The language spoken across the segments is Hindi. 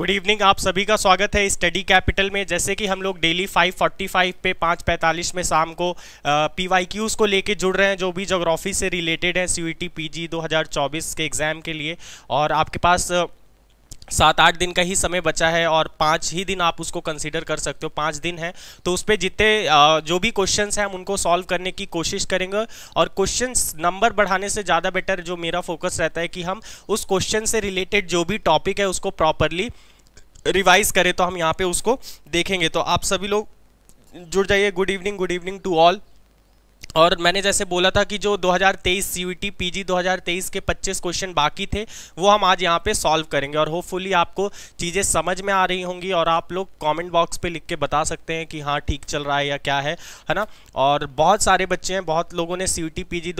गुड इवनिंग आप सभी का स्वागत है स्टडी कैपिटल में जैसे कि हम लोग डेली 5:45 पे 5:45 में शाम को पी वाई को लेके जुड़ रहे हैं जो भी जोग्राफी से रिलेटेड है सी पीजी 2024 के एग्ज़ाम के लिए और आपके पास सात आठ दिन का ही समय बचा है और पाँच ही दिन आप उसको कंसिडर कर सकते हो पाँच दिन है तो उस पर जितने जो भी क्वेश्चंस हैं हम उनको सॉल्व करने की कोशिश करेंगे और क्वेश्चंस नंबर बढ़ाने से ज़्यादा बेटर जो मेरा फोकस रहता है कि हम उस क्वेश्चन से रिलेटेड जो भी टॉपिक है उसको प्रॉपरली रिवाइज करें तो हम यहाँ पे उसको देखेंगे तो आप सभी लोग जुड़ जाइए good evening good evening to all और मैंने जैसे बोला था कि जो 2023 सीयूईटी पीजी 2023 के 25 क्वेश्चन बाकी थे वो हम आज यहाँ पे सॉल्व करेंगे और होपफुली आपको चीज़ें समझ में आ रही होंगी और आप लोग कमेंट बॉक्स पे लिख के बता सकते हैं कि हाँ ठीक चल रहा है या क्या है है ना और बहुत सारे बच्चे हैं बहुत लोगों ने सी यू पी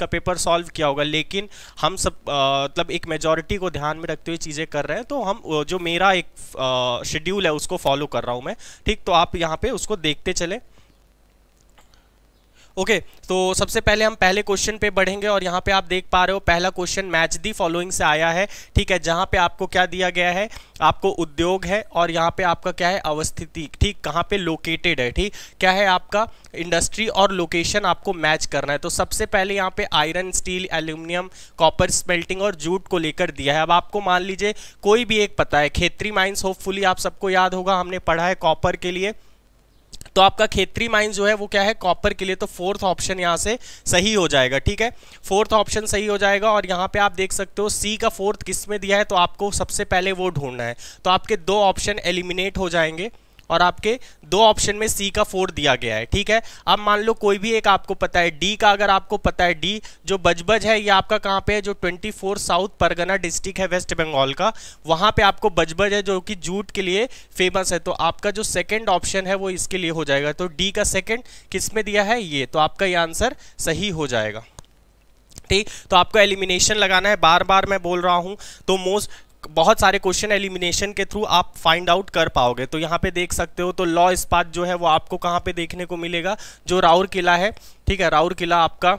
का पेपर सॉल्व किया होगा लेकिन हम सब मतलब एक मेजोरिटी को ध्यान में रखते हुए चीज़ें कर रहे हैं तो हम जो मेरा एक शेड्यूल है उसको फॉलो कर रहा हूँ मैं ठीक तो आप यहाँ पर उसको देखते चले ओके तो सबसे पहले हम पहले क्वेश्चन पे बढ़ेंगे और यहाँ पे आप देख पा रहे हो पहला क्वेश्चन मैच दी फॉलोइंग से आया है ठीक है जहाँ पे आपको क्या दिया गया है आपको उद्योग है और यहाँ पे आपका क्या है अवस्थिति ठीक कहाँ पे लोकेटेड है ठीक क्या है आपका इंडस्ट्री और लोकेशन आपको मैच करना है तो सबसे पहले यहाँ पे iron steel aluminium copper smelting और जूट को लेकर दिया है अब आपको मान लीजिए कोई भी एक पता है खेतरी माइंस होपफुली आप सबको याद होगा हमने पढ़ा है कॉपर के लिए तो आपका खेतरी माइन जो है वो क्या है कॉपर के लिए तो फोर्थ ऑप्शन यहाँ से सही हो जाएगा ठीक है फोर्थ ऑप्शन सही हो जाएगा और यहाँ पे आप देख सकते हो सी का फोर्थ किस में दिया है तो आपको सबसे पहले वो ढूंढना है तो आपके दो ऑप्शन एलिमिनेट हो जाएंगे और आपके दो ऑप्शन में सी का फोर दिया गया है ठीक है अब मान लो कोई भी एक आपको पता है डी का अगर आपको पता है डी जो बजबज है ये आपका कहाँ पे है जो 24 साउथ परगना डिस्ट्रिक्ट है वेस्ट बंगाल का वहाँ पे आपको बजबज है जो कि जूट के लिए फेमस है तो आपका जो सेकेंड ऑप्शन है वो इसके लिए हो जाएगा तो डी का सेकेंड किस में दिया है ये तो आपका ये आंसर सही हो जाएगा ठीक तो आपको एलिमिनेशन लगाना है बार बार मैं बोल रहा हूँ तो मोस्ट बहुत सारे क्वेश्चन एलिमिनेशन के थ्रू आप फाइंड आउट कर पाओगे तो यहाँ पे देख सकते हो तो लॉ इस्पात जो है वो आपको कहाँ पे देखने को मिलेगा जो राउर किला है ठीक है राउर किला आपका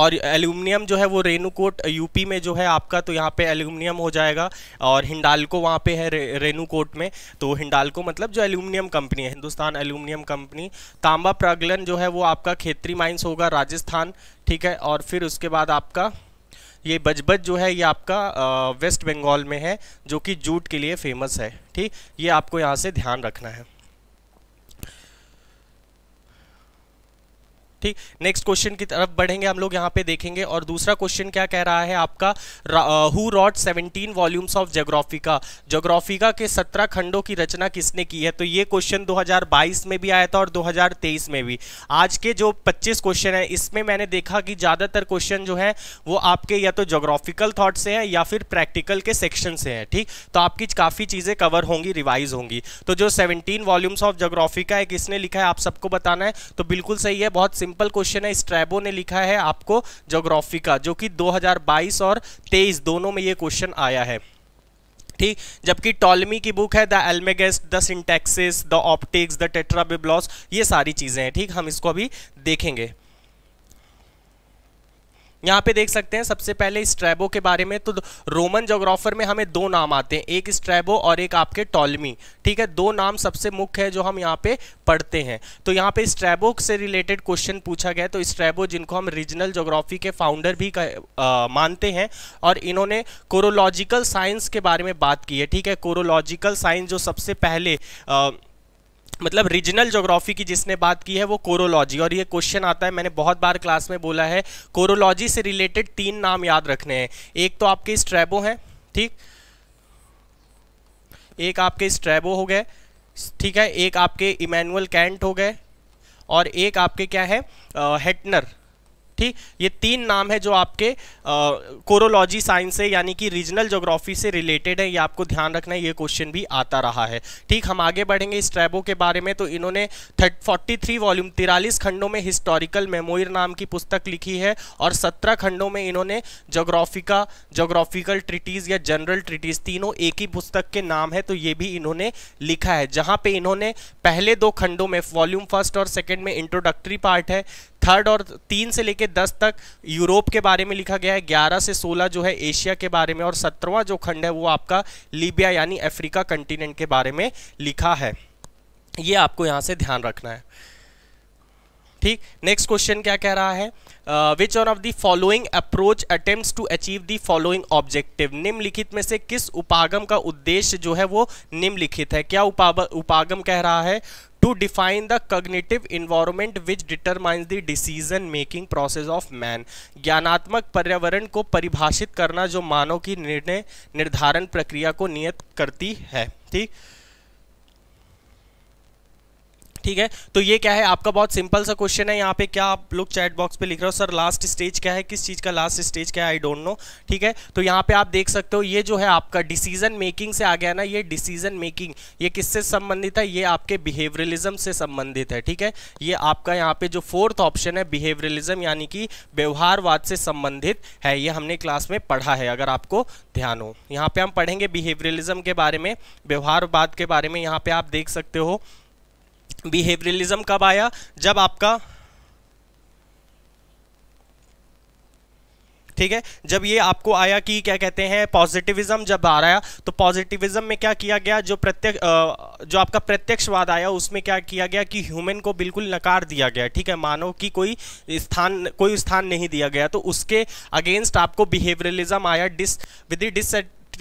और एल्यूमिनियम जो है वो रेणुकोट यूपी में जो है आपका तो यहाँ पे एल्यूमिनियम हो जाएगा और हिंडालको वहाँ पे है रे, रेणुकोट में तो हिंडालको मतलब जो एल्यूमिनियम कंपनी है हिंदुस्तान एल्यूमिनियम कंपनी तांबा प्रागलन जो है वो आपका खेतरी माइंस होगा राजस्थान ठीक है और फिर उसके बाद आपका ये बजबज जो है ये आपका वेस्ट बंगाल में है जो कि जूट के लिए फेमस है ठीक ये आपको यहाँ से ध्यान रखना है ठीक नेक्स्ट क्वेश्चन की तरफ बढ़ेंगे हम लोग यहाँ पे देखेंगे और दूसरा क्वेश्चन क्या कह रहा है आपका who wrote seventeen volumes of Geographica Geographica के सत्रह खंडों की रचना किसने की है तो ये क्वेश्चन 2022 में भी आया था और 2023 में भी आज के जो 25 क्वेश्चन है इसमें मैंने देखा कि ज़्यादातर क्वेश्चन जो है वो आपके या तो जोग्राफिकल थाट से हैं या फिर प्रैक्टिकल के सेक्शन से हैं ठीक तो आपकी काफ़ी चीज़ें कवर होंगी रिवाइज होंगी तो जो सेवनटीन वॉल्यूम्स ऑफ जोग्राफिका है किसने लिखा है आप सबको बताना है तो बिल्कुल सही है बहुत सिंपल सिंपल क्वेश्चन है स्ट्रैबो ने लिखा है आपको जोग्राफी का जो कि 2022 और 23 दोनों में ये क्वेश्चन आया है ठीक जबकि टॉलमी की बुक है the Almagest the Syntaxis the optics the Tetrabiblos ये सारी चीज़ें हैं ठीक हम इसको अभी देखेंगे यहाँ पे देख सकते हैं सबसे पहले स्ट्रैबो के बारे में तो रोमन जोग्राफर में हमें दो नाम आते हैं एक स्ट्रैबो और एक आपके टॉलमी ठीक है दो नाम सबसे मुख्य है जो हम यहाँ पे पढ़ते हैं तो यहाँ पे स्ट्रैबो से रिलेटेड क्वेश्चन पूछा गया तो स्ट्रैबो जिनको हम रीजनल जोग्राफी के फाउंडर भी आ, मानते हैं और इन्होंने कोरोलॉजिकल साइंस के बारे में बात की है ठीक है कोरोलॉजिकल साइंस जो सबसे पहले आ, मतलब रीजनल जोग्राफी की जिसने बात की है वो कोरोलॉजी और ये क्वेश्चन आता है मैंने बहुत बार क्लास में बोला है कोरोलॉजी से रिलेटेड तीन नाम याद रखने हैं एक तो आपके स्ट्रैबो हैं ठीक एक आपके स्ट्रैबो हो गए ठीक है एक आपके इमैनुअल कैंट हो गए और एक आपके क्या है हेटनर ठीक ये तीन नाम है जो आपके कोरोलॉजी साइंस से यानी कि रीजनल जोग्राफी से रिलेटेड है ये आपको ध्यान रखना है ये क्वेश्चन भी आता रहा है ठीक हम आगे बढ़ेंगे इस ट्रैबो के बारे में तो इन्होंने थर्ट फोर्टी वॉल्यूम तिरालीस खंडों में हिस्टोरिकल मेमोइर नाम की पुस्तक लिखी है और सत्रह खंडों में इन्होंने जोग्राफिका जोग्राफिकल ट्रिटीज़ या जनरल ट्रिटीज़ तीनों एक ही पुस्तक के नाम है तो ये भी इन्होंने लिखा है जहाँ पे इन्होंने पहले दो खंडों में वॉल्यूम फर्स्ट और सेकंड में इंट्रोडक्टरी पार्ट है थर्ड और तीन से लेकर 10 तक यूरोप के बारे में लिखा गया है 11 से 16 जो है एशिया के बारे में और सत्रवा जो खंड है वो आपका लीबिया यानी अफ्रीका कंटिनेंट के बारे में लिखा है ये आपको यहाँ से ध्यान रखना है ठीक नेक्स्ट क्वेश्चन क्या कह रहा है which one of the following approach attempt to achieve the following objective निम्नलिखित में से किस उपागम का उद्देश्य जो है वो निम्नलिखित है क्या उपागम कह रहा है to define the cognitive environment which determines the decision making process of man ज्ञानात्मक पर्यावरण को परिभाषित करना जो मानव की निर्णय निर्धारण प्रक्रिया को नियत करती है ठीक ठीक है तो ये क्या है आपका बहुत सिंपल सा क्वेश्चन है यहाँ पे क्या आप लोग चैट बॉक्स पे लिख रहे हो सर लास्ट स्टेज क्या है किस चीज़ का लास्ट स्टेज क्या है आई डोंट नो ठीक है तो यहाँ पे आप देख सकते हो ये जो है आपका डिसीजन मेकिंग से आ गया ना ये डिसीजन मेकिंग ये किससे संबंधित है ये आपके बिहेवियरलिज्म से संबंधित है ठीक है ये आपका यहाँ पे जो फोर्थ ऑप्शन है बिहेवियरलिज्म यानी कि व्यवहारवाद से संबंधित है ये हमने क्लास में पढ़ा है अगर आपको ध्यान हो यहाँ पे हम पढ़ेंगे बिहेवियरलिज्म के बारे में व्यवहारवाद के बारे में यहाँ पे आप देख सकते हो बिहेवियरलिज्म कब आया जब आपका ठीक है जब ये आपको आया कि क्या कहते हैं पॉजिटिविज्म जब आ रहा है तो पॉजिटिविज्म में क्या किया गया जो प्रत्यक्ष जो आपका प्रत्यक्षवाद आया उसमें क्या किया गया कि ह्यूमन को बिल्कुल नकार दिया गया ठीक है मानव की कोई स्थान कोई स्थान नहीं दिया गया तो उसके अगेंस्ट आपको बिहेवियरलिज्म आया this with this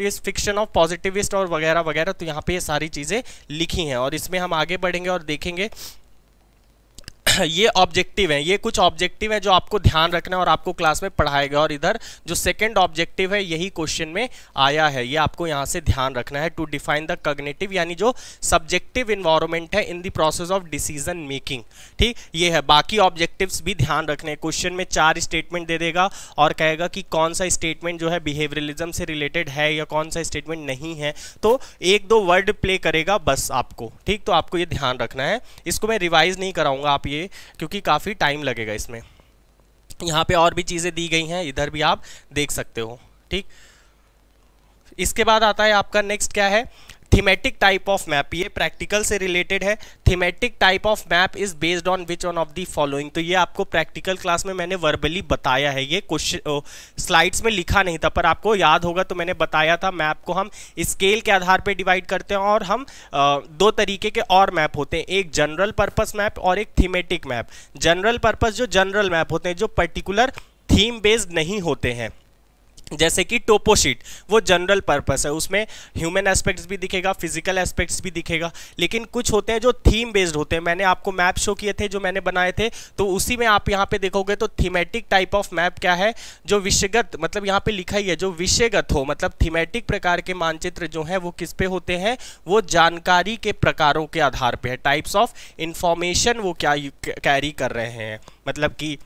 is fiction of positivist और वगैरह वगैरह तो यहाँ पे ये सारी चीज़ें लिखी हैं और इसमें हम आगे बढ़ेंगे और देखेंगे ये ऑब्जेक्टिव है ये कुछ ऑब्जेक्टिव है जो आपको ध्यान रखना है और आपको क्लास में पढ़ाया गया और इधर जो सेकंड ऑब्जेक्टिव है यही क्वेश्चन में आया है ये आपको यहाँ से ध्यान रखना है टू डिफाइन द कग्नेटिव यानी जो सब्जेक्टिव इन्वायरमेंट है in the process of decision making ठीक ये है बाकी ऑब्जेक्टिव भी ध्यान रखने क्वेश्चन में चार स्टेटमेंट दे देगा और कहेगा कि कौन सा स्टेटमेंट जो है बिहेवियलिज्म से रिलेटेड है या कौन सा स्टेटमेंट नहीं है तो एक दो वर्ड प्ले करेगा बस आपको ठीक तो आपको ये ध्यान रखना है इसको मैं रिवाइज नहीं कराऊंगा आप ये ये क्योंकि काफ़ी टाइम लगेगा इसमें यहाँ पे और भी चीज़ें दी गई हैं इधर भी आप देख सकते हो ठीक इसके बाद आता है आपका नेक्स्ट क्या है थीमेटिक टाइप ऑफ मैप ये प्रैक्टिकल से रिलेटेड है thematic type of map is based on which one of the following तो ये आपको प्रैक्टिकल क्लास में मैंने वर्बली बताया है ये क्वेश्चन स्लाइड्स में लिखा नहीं था पर आपको याद होगा तो मैंने बताया था मैप को हम स्केल के आधार पर डिवाइड करते हैं और हम आ, दो तरीके के और मैप होते हैं एक जनरल पर्पज़ मैप और एक थीमेटिक मैप जनरल पर्पज़ जो जनरल मैप होते हैं जो पर्टिकुलर थीम बेस्ड नहीं होते हैं जैसे कि टोपोशीट वो जनरल पर्पस है उसमें ह्यूमन एस्पेक्ट्स भी दिखेगा फिजिकल एस्पेक्ट्स भी दिखेगा लेकिन कुछ होते हैं जो थीम बेस्ड होते हैं मैंने आपको मैप शो किए थे जो मैंने बनाए थे तो उसी में आप यहाँ पे देखोगे तो थीमेटिक टाइप ऑफ मैप क्या है जो विषयगत मतलब यहाँ पे लिखा ही है जो विषयगत हो मतलब थीमेटिक प्रकार के मानचित्र जो है वो किस पे होते हैं वो जानकारी के प्रकारों के आधार पर है टाइप्स ऑफ इंफॉर्मेशन वो क्या कैरी कर रहे हैं मतलब कि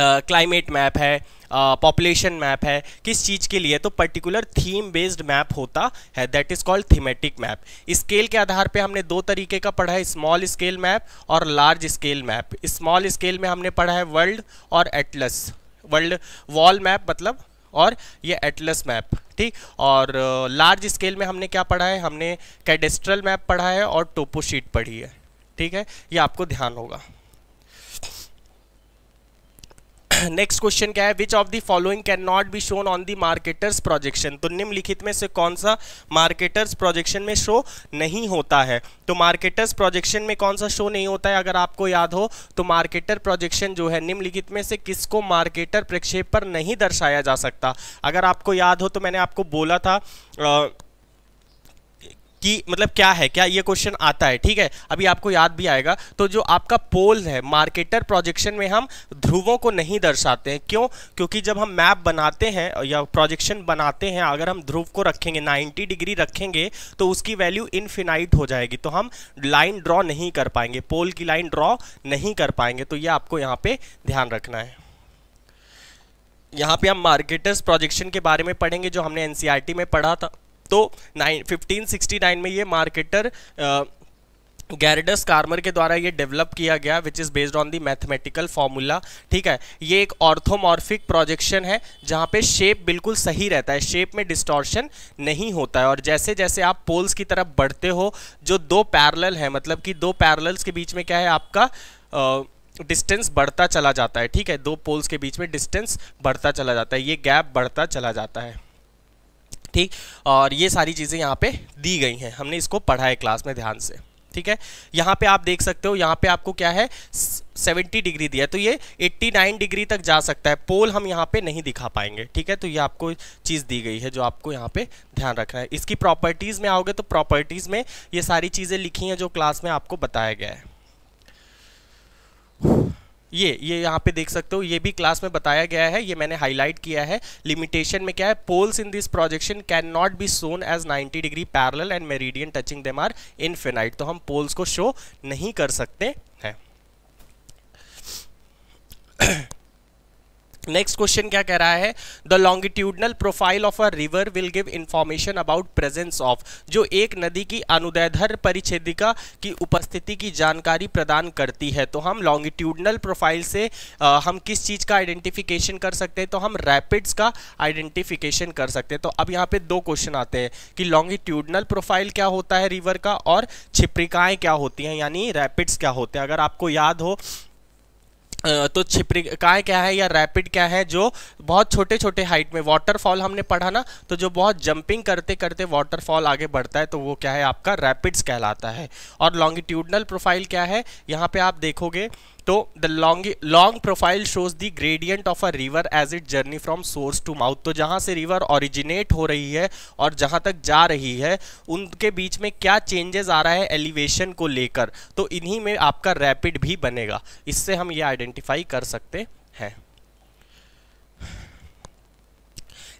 क्लाइमेट मैप है पॉपुलेशन मैप है किस चीज़ के लिए तो पर्टिकुलर थीम बेस्ड मैप होता है that is called thematic map scale के आधार पे हमने दो तरीके का पढ़ा है स्मॉल स्केल मैप और large scale map small scale में हमने पढ़ा है वर्ल्ड और एटलस वर्ल्ड वॉल मैप मतलब और ये एटलस मैप ठीक और लार्ज स्केल में हमने क्या पढ़ा है हमने कैडेस्ट्रल मैप पढ़ा है और टोपोशीट पढ़ी है ठीक है ये आपको ध्यान होगा नेक्स्ट क्वेश्चन क्या है which of the following can not be shown on the Mercator's projection तो निम्नलिखित में से कौन सा मार्केटर्स प्रोजेक्शन में शो नहीं होता है तो मार्केटर्स प्रोजेक्शन में कौन सा शो नहीं होता है अगर आपको याद हो तो मार्केटर प्रोजेक्शन जो है निम्नलिखित में से किसको मार्केटर प्रक्षेप पर नहीं दर्शाया जा सकता अगर आपको याद हो तो मैंने आपको बोला था आ, कि मतलब क्या है क्या ये क्वेश्चन आता है ठीक है अभी आपको याद भी आएगा तो जो आपका पोल है मार्केटर प्रोजेक्शन में हम ध्रुवों को नहीं दर्शाते हैं क्यों क्योंकि जब हम मैप बनाते हैं या प्रोजेक्शन बनाते हैं अगर हम ध्रुव को रखेंगे 90 डिग्री रखेंगे तो उसकी वैल्यू इनफिनाइट हो जाएगी तो हम लाइन ड्रॉ नहीं कर पाएंगे पोल की लाइन ड्रॉ नहीं कर पाएंगे तो ये आपको यहाँ पे ध्यान रखना है यहाँ पे हम मार्केटर्स प्रोजेक्शन के बारे में पढ़ेंगे जो हमने एनसीईआरटी e में पढ़ा था तो नाइन फिफ्टीन में ये मार्केटर गैरडस कार्मर के द्वारा ये डेवलप किया गया which is based on the mathematical formula ठीक है ये एक ऑर्थोमॉर्फिक प्रोजेक्शन है जहाँ पे शेप बिल्कुल सही रहता है शेप में डिस्टॉर्शन नहीं होता है और जैसे जैसे आप पोल्स की तरफ बढ़ते हो जो दो पैरल है मतलब कि दो पैरल्स के बीच में क्या है आपका आ, डिस्टेंस बढ़ता चला जाता है ठीक है दो पोल्स के बीच में डिस्टेंस बढ़ता चला जाता है ये गैप बढ़ता चला जाता है ठीक और ये सारी चीज़ें यहाँ पे दी गई हैं हमने इसको पढ़ा है क्लास में ध्यान से ठीक है यहाँ पे आप देख सकते हो यहाँ पे आपको क्या है 70 डिग्री दिया तो ये 89 डिग्री तक जा सकता है पोल हम यहाँ पे नहीं दिखा पाएंगे ठीक है तो ये आपको चीज़ दी गई है जो आपको यहाँ पे ध्यान रखना है इसकी प्रॉपर्टीज़ में आओगे तो प्रॉपर्टीज़ में ये सारी चीज़ें लिखी हैं जो क्लास में आपको बताया गया है ये ये यहाँ पे देख सकते हो ये भी क्लास में बताया गया है ये मैंने हाईलाइट किया है लिमिटेशन में क्या है poles in this projection can not be shown as 90 degree parallel and meridian touching them are infinite तो हम पोल्स को शो नहीं कर सकते हैं नेक्स्ट क्वेश्चन क्या कह रहा है the longitudinal profile of a river will give information about presence of जो एक नदी की अनुदयधर परिच्छेदिका की उपस्थिति की जानकारी प्रदान करती है तो हम लॉन्गिट्यूडनल प्रोफाइल से आ, हम किस चीज़ का आइडेंटिफिकेशन कर सकते हैं तो हम रैपिड्स का आइडेंटिफिकेशन कर सकते हैं तो अब यहाँ पे दो क्वेश्चन आते हैं कि लॉन्गिट्यूडनल प्रोफाइल क्या होता है रिवर का और छिप्रिकाएँ क्या होती हैं यानी रैपिड्स क्या होते हैं अगर आपको याद हो तो छिपरी काय क्या है या रैपिड क्या है जो बहुत छोटे छोटे हाइट में वाटरफॉल हमने पढ़ा ना तो जो बहुत जंपिंग करते करते वाटरफॉल आगे बढ़ता है तो वो क्या है आपका रैपिड्स कहलाता है और लॉन्गिट्यूडनल प्रोफाइल क्या है यहाँ पे आप देखोगे तो the long long profile shows the gradient of a river as it journey from source to mouth तो जहाँ से रिवर ऑरिजिनेट हो रही है और जहाँ तक जा रही है उनके बीच में क्या चेंजेस आ रहा है एलिवेशन को लेकर तो इन्हीं में आपका रैपिड भी बनेगा इससे हम ये आइडेंटिफाई कर सकते हैं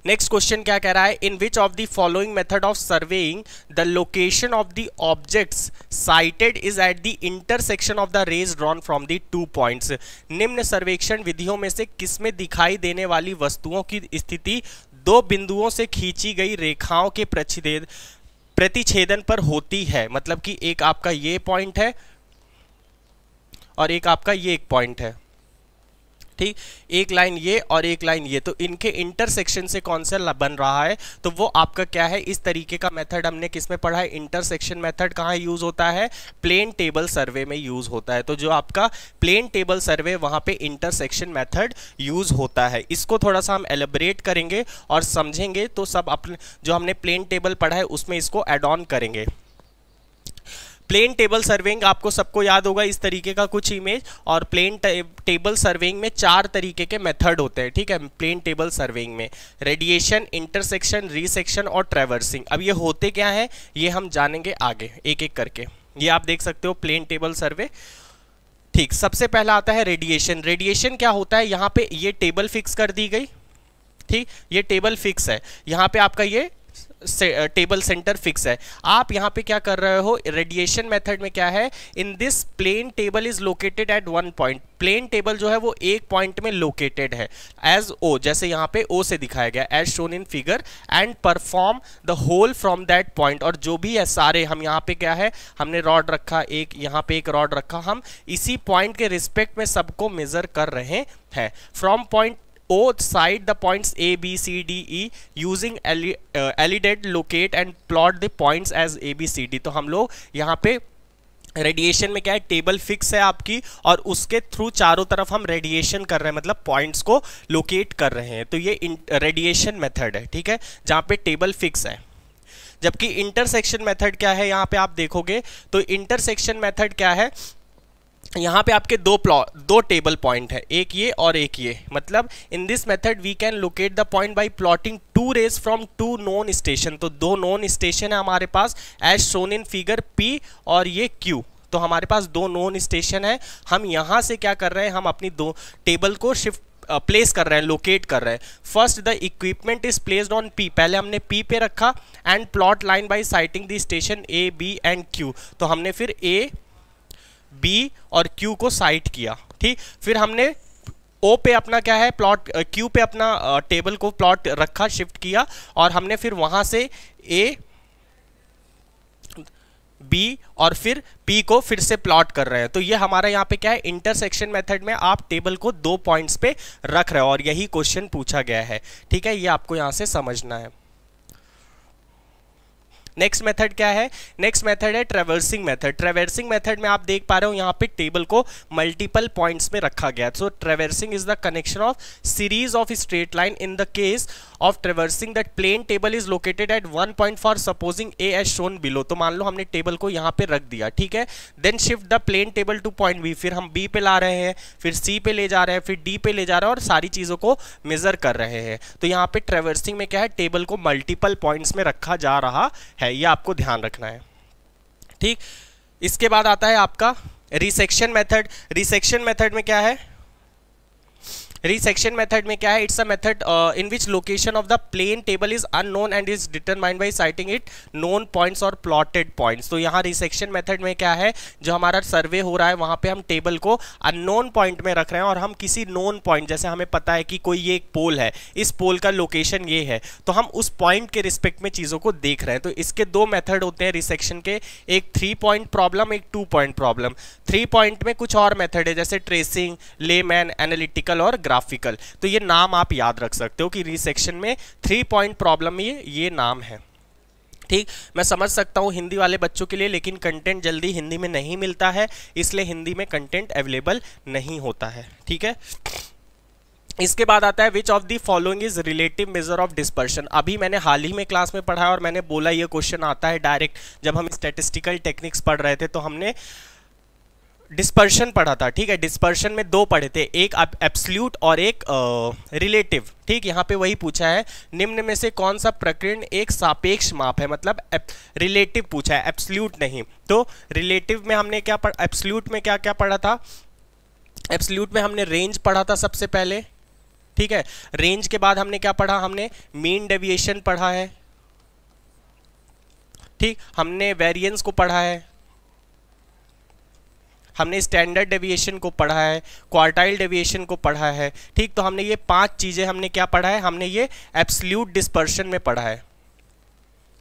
नेक्स्ट क्वेश्चन क्या कह रहा है in which of the following method of surveying the location of the objects sighted is at the intersection of the rays drawn from the two points निम्न सर्वेक्षण विधियों में से किसमें दिखाई देने वाली वस्तुओं की स्थिति दो बिंदुओं से खींची गई रेखाओं के प्रतिदेद प्रतिच्छेदन पर होती है मतलब कि एक आपका ये पॉइंट है और एक आपका ये एक पॉइंट है ठीक एक लाइन ये और एक लाइन ये तो इनके इंटरसेक्शन से कौन सा बन रहा है तो वो आपका क्या है इस तरीके का मेथड हमने किस में पढ़ा है इंटरसेक्शन मेथड कहाँ यूज होता है प्लेन टेबल सर्वे में यूज होता है तो जो आपका प्लेन टेबल सर्वे वहाँ पे इंटरसेक्शन मेथड यूज होता है इसको थोड़ा सा हम एलिब्रेट करेंगे और समझेंगे तो सब अपने जो हमने प्लेन टेबल पढ़ा है उसमें इसको एड ऑन करेंगे प्लेन टेबल सर्विंग आपको सबको याद होगा इस तरीके का कुछ इमेज और प्लेन टेबल सर्विंग में चार तरीके के मेथड होते हैं ठीक है प्लेन टेबल सर्विंग में रेडिएशन इंटरसेक्शन रीसेक्शन और ट्रेवर्सिंग अब ये होते क्या है ये हम जानेंगे आगे एक एक करके ये आप देख सकते हो प्लेन टेबल सर्वे ठीक सबसे पहला आता है रेडिएशन रेडिएशन क्या होता है यहाँ पे ये टेबल फिक्स कर दी गई ठीक ये टेबल फिक्स है यहाँ पे आपका ये टेबल सेंटर फिक्स है आप यहाँ पे क्या कर रहे हो रेडिएशन मेथड में क्या है in this plane table is located at one point plane table जो है वो एक पॉइंट में लोकेटेड है एज ओ जैसे यहाँ पे ओ से दिखाया गया as shown in figure and perform the whole from that point और जो भी है सारे हम यहाँ पे क्या है हमने रॉड रखा एक यहाँ पे एक रॉड रखा हम इसी पॉइंट के रिस्पेक्ट में सबको मेजर कर रहे हैं from point both side the points A, B, C, D, E using alidate uh, e locate and plot the points as A, B, C, D तो हम लोग यहाँ पे रेडिएशन में क्या है टेबल फिक्स है आपकी और उसके थ्रू चारों तरफ हम रेडिएशन कर रहे हैं मतलब पॉइंट्स को लोकेट कर रहे हैं तो ये रेडिएशन मेथड है ठीक है जहाँ पे टेबल फिक्स है जबकि इंटरसेक्शन मेथड क्या है यहाँ पे आप देखोगे तो इंटरसेक्शन मेथड क्या है यहाँ पे आपके दो प्लॉ दो टेबल पॉइंट है एक ये और एक ये मतलब in this method we can locate the point by plotting two rays from two known station तो दो नॉन स्टेशन है हमारे पास as shown in figure P और ये क्यू तो हमारे पास दो नॉन स्टेशन है हम यहाँ से क्या कर रहे हैं हम अपनी दो टेबल को शिफ्ट प्लेस uh, कर रहे हैं लोकेट कर रहे हैं first the equipment is placed on P पहले हमने पी पे रखा and plot line by sighting the station A B and Q तो हमने फिर ए बी और क्यू को साइट किया ठीक फिर हमने ओ पे अपना क्या है प्लॉट क्यू पे अपना टेबल को प्लॉट रखा शिफ्ट किया और हमने फिर वहां से ए बी और फिर पी को फिर से प्लॉट कर रहे हैं तो ये हमारा यहाँ पे क्या है इंटरसेक्शन मेथड में आप टेबल को दो पॉइंट्स पे रख रहे हो और यही क्वेश्चन पूछा गया है ठीक है ये आपको यहाँ से समझना है नेक्स्ट मेथड क्या है नेक्स्ट मेथड है ट्रेवर्सिंग मेथड ट्रेवर्सिंग मेथड में आप देख पा रहे हो यहाँ पे टेबल को मल्टीपल पॉइंट्स में रखा गया so traversing is the connection of series of straight line in the case of traversing that plane table is located at one point for supposing A as shown below तो मान लो हमने टेबल को यहाँ पे रख दिया ठीक है then shift the plane table to point B फिर हम बी पे ला रहे हैं फिर सी पे ले जा रहे हैं फिर डी पे ले जा रहे हैं और सारी चीज़ों को मेजर कर रहे हैं तो यहाँ पे ट्रेवर्सिंग में क्या है टेबल को मल्टीपल पॉइंट्स में रखा जा रहा है है ये आपको ध्यान रखना है ठीक इसके बाद आता है आपका रिसेक्शन मेथड रिसेक्शन मेथड में क्या है रिसेक्शन मेथड में क्या है it's a method in which location of the plane table is unknown and is determined by sighting it known points और प्लॉटेड पॉइंट्स तो यहाँ रिसेक्शन मेथड में क्या है जो हमारा सर्वे हो रहा है वहाँ पे हम टेबल को अननोन पॉइंट में रख रहे हैं और हम किसी नोन पॉइंट जैसे हमें पता है कि कोई ये एक पोल है इस पोल का लोकेशन ये है तो हम उस पॉइंट के रिस्पेक्ट में चीज़ों को देख रहे हैं तो इसके दो मेथड होते हैं रिसेक्शन के एक थ्री पॉइंट प्रॉब्लम एक two point problem three point में कुछ और मेथड है जैसे ट्रेसिंग लेमैन एनालिटिकल और ग्राफ ग्राफिकल तो ये नाम आप याद रख सकते हो कि रीसेक्शन में थ्री पॉइंट प्रॉब्लम ये ये नाम है ठीक मैं समझ सकता हूँ हिंदी वाले बच्चों के लिए लेकिन कंटेंट जल्दी हिंदी में नहीं मिलता है इसलिए हिंदी में कंटेंट अवेलेबल नहीं होता है ठीक है इसके बाद आता है which of the following is relative measure of dispersion अभी मैंने हाल ही में क्लास में पढ़ा और मैंने बोला ये क्वेश्चन आता है डायरेक्ट जब हम स्टेटिस्टिकल टेक्निक्स पढ़ रहे थे तो हमने डिस्पर्शन पढ़ा था ठीक है डिस्पर्शन में दो पढ़े थे एक एब्सल्यूट और एक रिलेटिव ठीक यहाँ पे वही पूछा है निम्न में से कौन सा प्रकरण एक सापेक्ष माप है मतलब रिलेटिव पूछा है एब्सल्यूट नहीं तो रिलेटिव में हमने क्या एब्सल्यूट में क्या क्या पढ़ा था एब्सल्यूट में हमने रेंज पढ़ा था सबसे पहले ठीक है रेंज के बाद हमने क्या पढ़ा हमने मीन डेविएशन पढ़ा है ठीक हमने वेरिएंस को पढ़ा है हमने स्टैंडर्ड डेविएशन को पढ़ा है क्वार्टाइल डेविएशन को पढ़ा है ठीक तो हमने ये पांच चीज़ें हमने क्या पढ़ा है हमने ये एब्सल्यूट डिस्पर्शन में पढ़ा है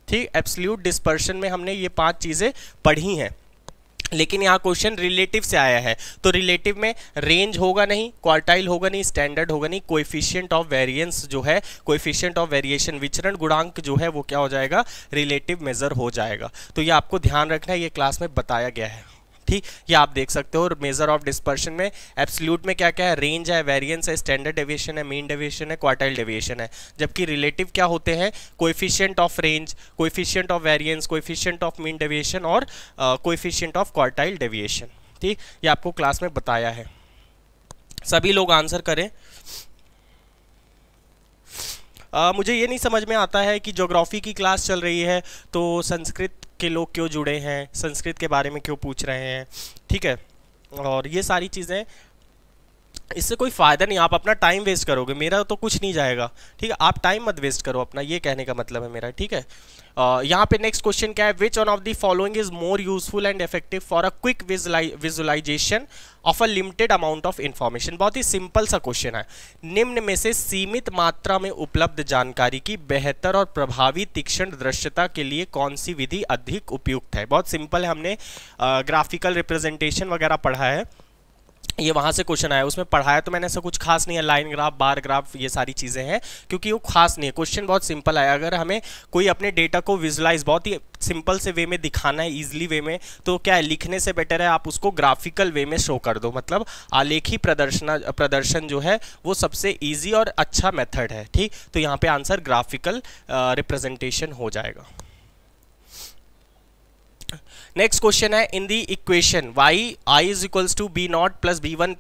ठीक एब्सल्यूट डिस्पर्शन में हमने ये पांच चीज़ें पढ़ी हैं लेकिन यहाँ क्वेश्चन रिलेटिव से आया है तो रिलेटिव में रेंज होगा नहीं क्वार्टाइल होगा नहीं स्टैंडर्ड होगा नहीं कोएफिशिएंट ऑफ वेरिएंस जो है कोएफिशिएंट ऑफ वेरिएशन विचरण गुणांक जो है वो क्या हो जाएगा रिलेटिव मेजर हो जाएगा तो ये आपको ध्यान रखना है ये क्लास में बताया गया है ठीक ये आप देख सकते हो मेजर ऑफ डिस्पर्शन में एब्सोल्यूट में क्या क्या है रेंज है वेरियंस है स्टैंडर्ड डेविएशन है मीन डेविएशन है क्वार्टाइल डेविएशन है जबकि रिलेटिव क्या होते हैं coefficient of range coefficient of variance coefficient of mean deviation और कोफिशियंट ऑफ क्वार्टाइल डेविएशन ठीक ये आपको क्लास में बताया है सभी लोग आंसर करें आ, मुझे ये नहीं समझ में आता है कि जोग्राफ़ी की क्लास चल रही है तो संस्कृत के लोग क्यों जुड़े हैं संस्कृत के बारे में क्यों पूछ रहे हैं ठीक है और ये सारी चीज़ें इससे कोई फ़ायदा नहीं आप अपना टाइम वेस्ट करोगे मेरा तो कुछ नहीं जाएगा ठीक है आप टाइम मत वेस्ट करो अपना ये कहने का मतलब है मेरा ठीक है यहाँ पे नेक्स्ट क्वेश्चन क्या है which one of the following is more useful and effective for a quick visualization of a limited amount of information बहुत ही सिंपल सा क्वेश्चन है निम्न में से सीमित मात्रा में उपलब्ध जानकारी की बेहतर और प्रभावी तीक्षण दृश्यता के लिए कौन सी विधि अधिक उपयुक्त है बहुत सिंपल है हमने ग्राफिकल रिप्रेजेंटेशन वगैरह पढ़ा है ये वहाँ से क्वेश्चन आया उसमें पढ़ाया तो मैंने ऐसा कुछ खास नहीं है लाइन ग्राफ बार ग्राफ ये सारी चीज़ें हैं क्योंकि वो खास नहीं है क्वेश्चन बहुत सिंपल है अगर हमें कोई अपने डेटा को विजुलाइज बहुत ही सिंपल से वे में दिखाना है ईजिली वे में तो क्या है लिखने से बेटर है आप उसको ग्राफिकल वे में शो कर दो मतलब आलेखी प्रदर्शना प्रदर्शन जो है वो सबसे ईजी और अच्छा मेथड है ठीक तो यहाँ पर आंसर ग्राफिकल रिप्रजेंटेशन हो जाएगा नेक्स्ट क्वेश्चन है in the equation Y I is equals to B naught plus B one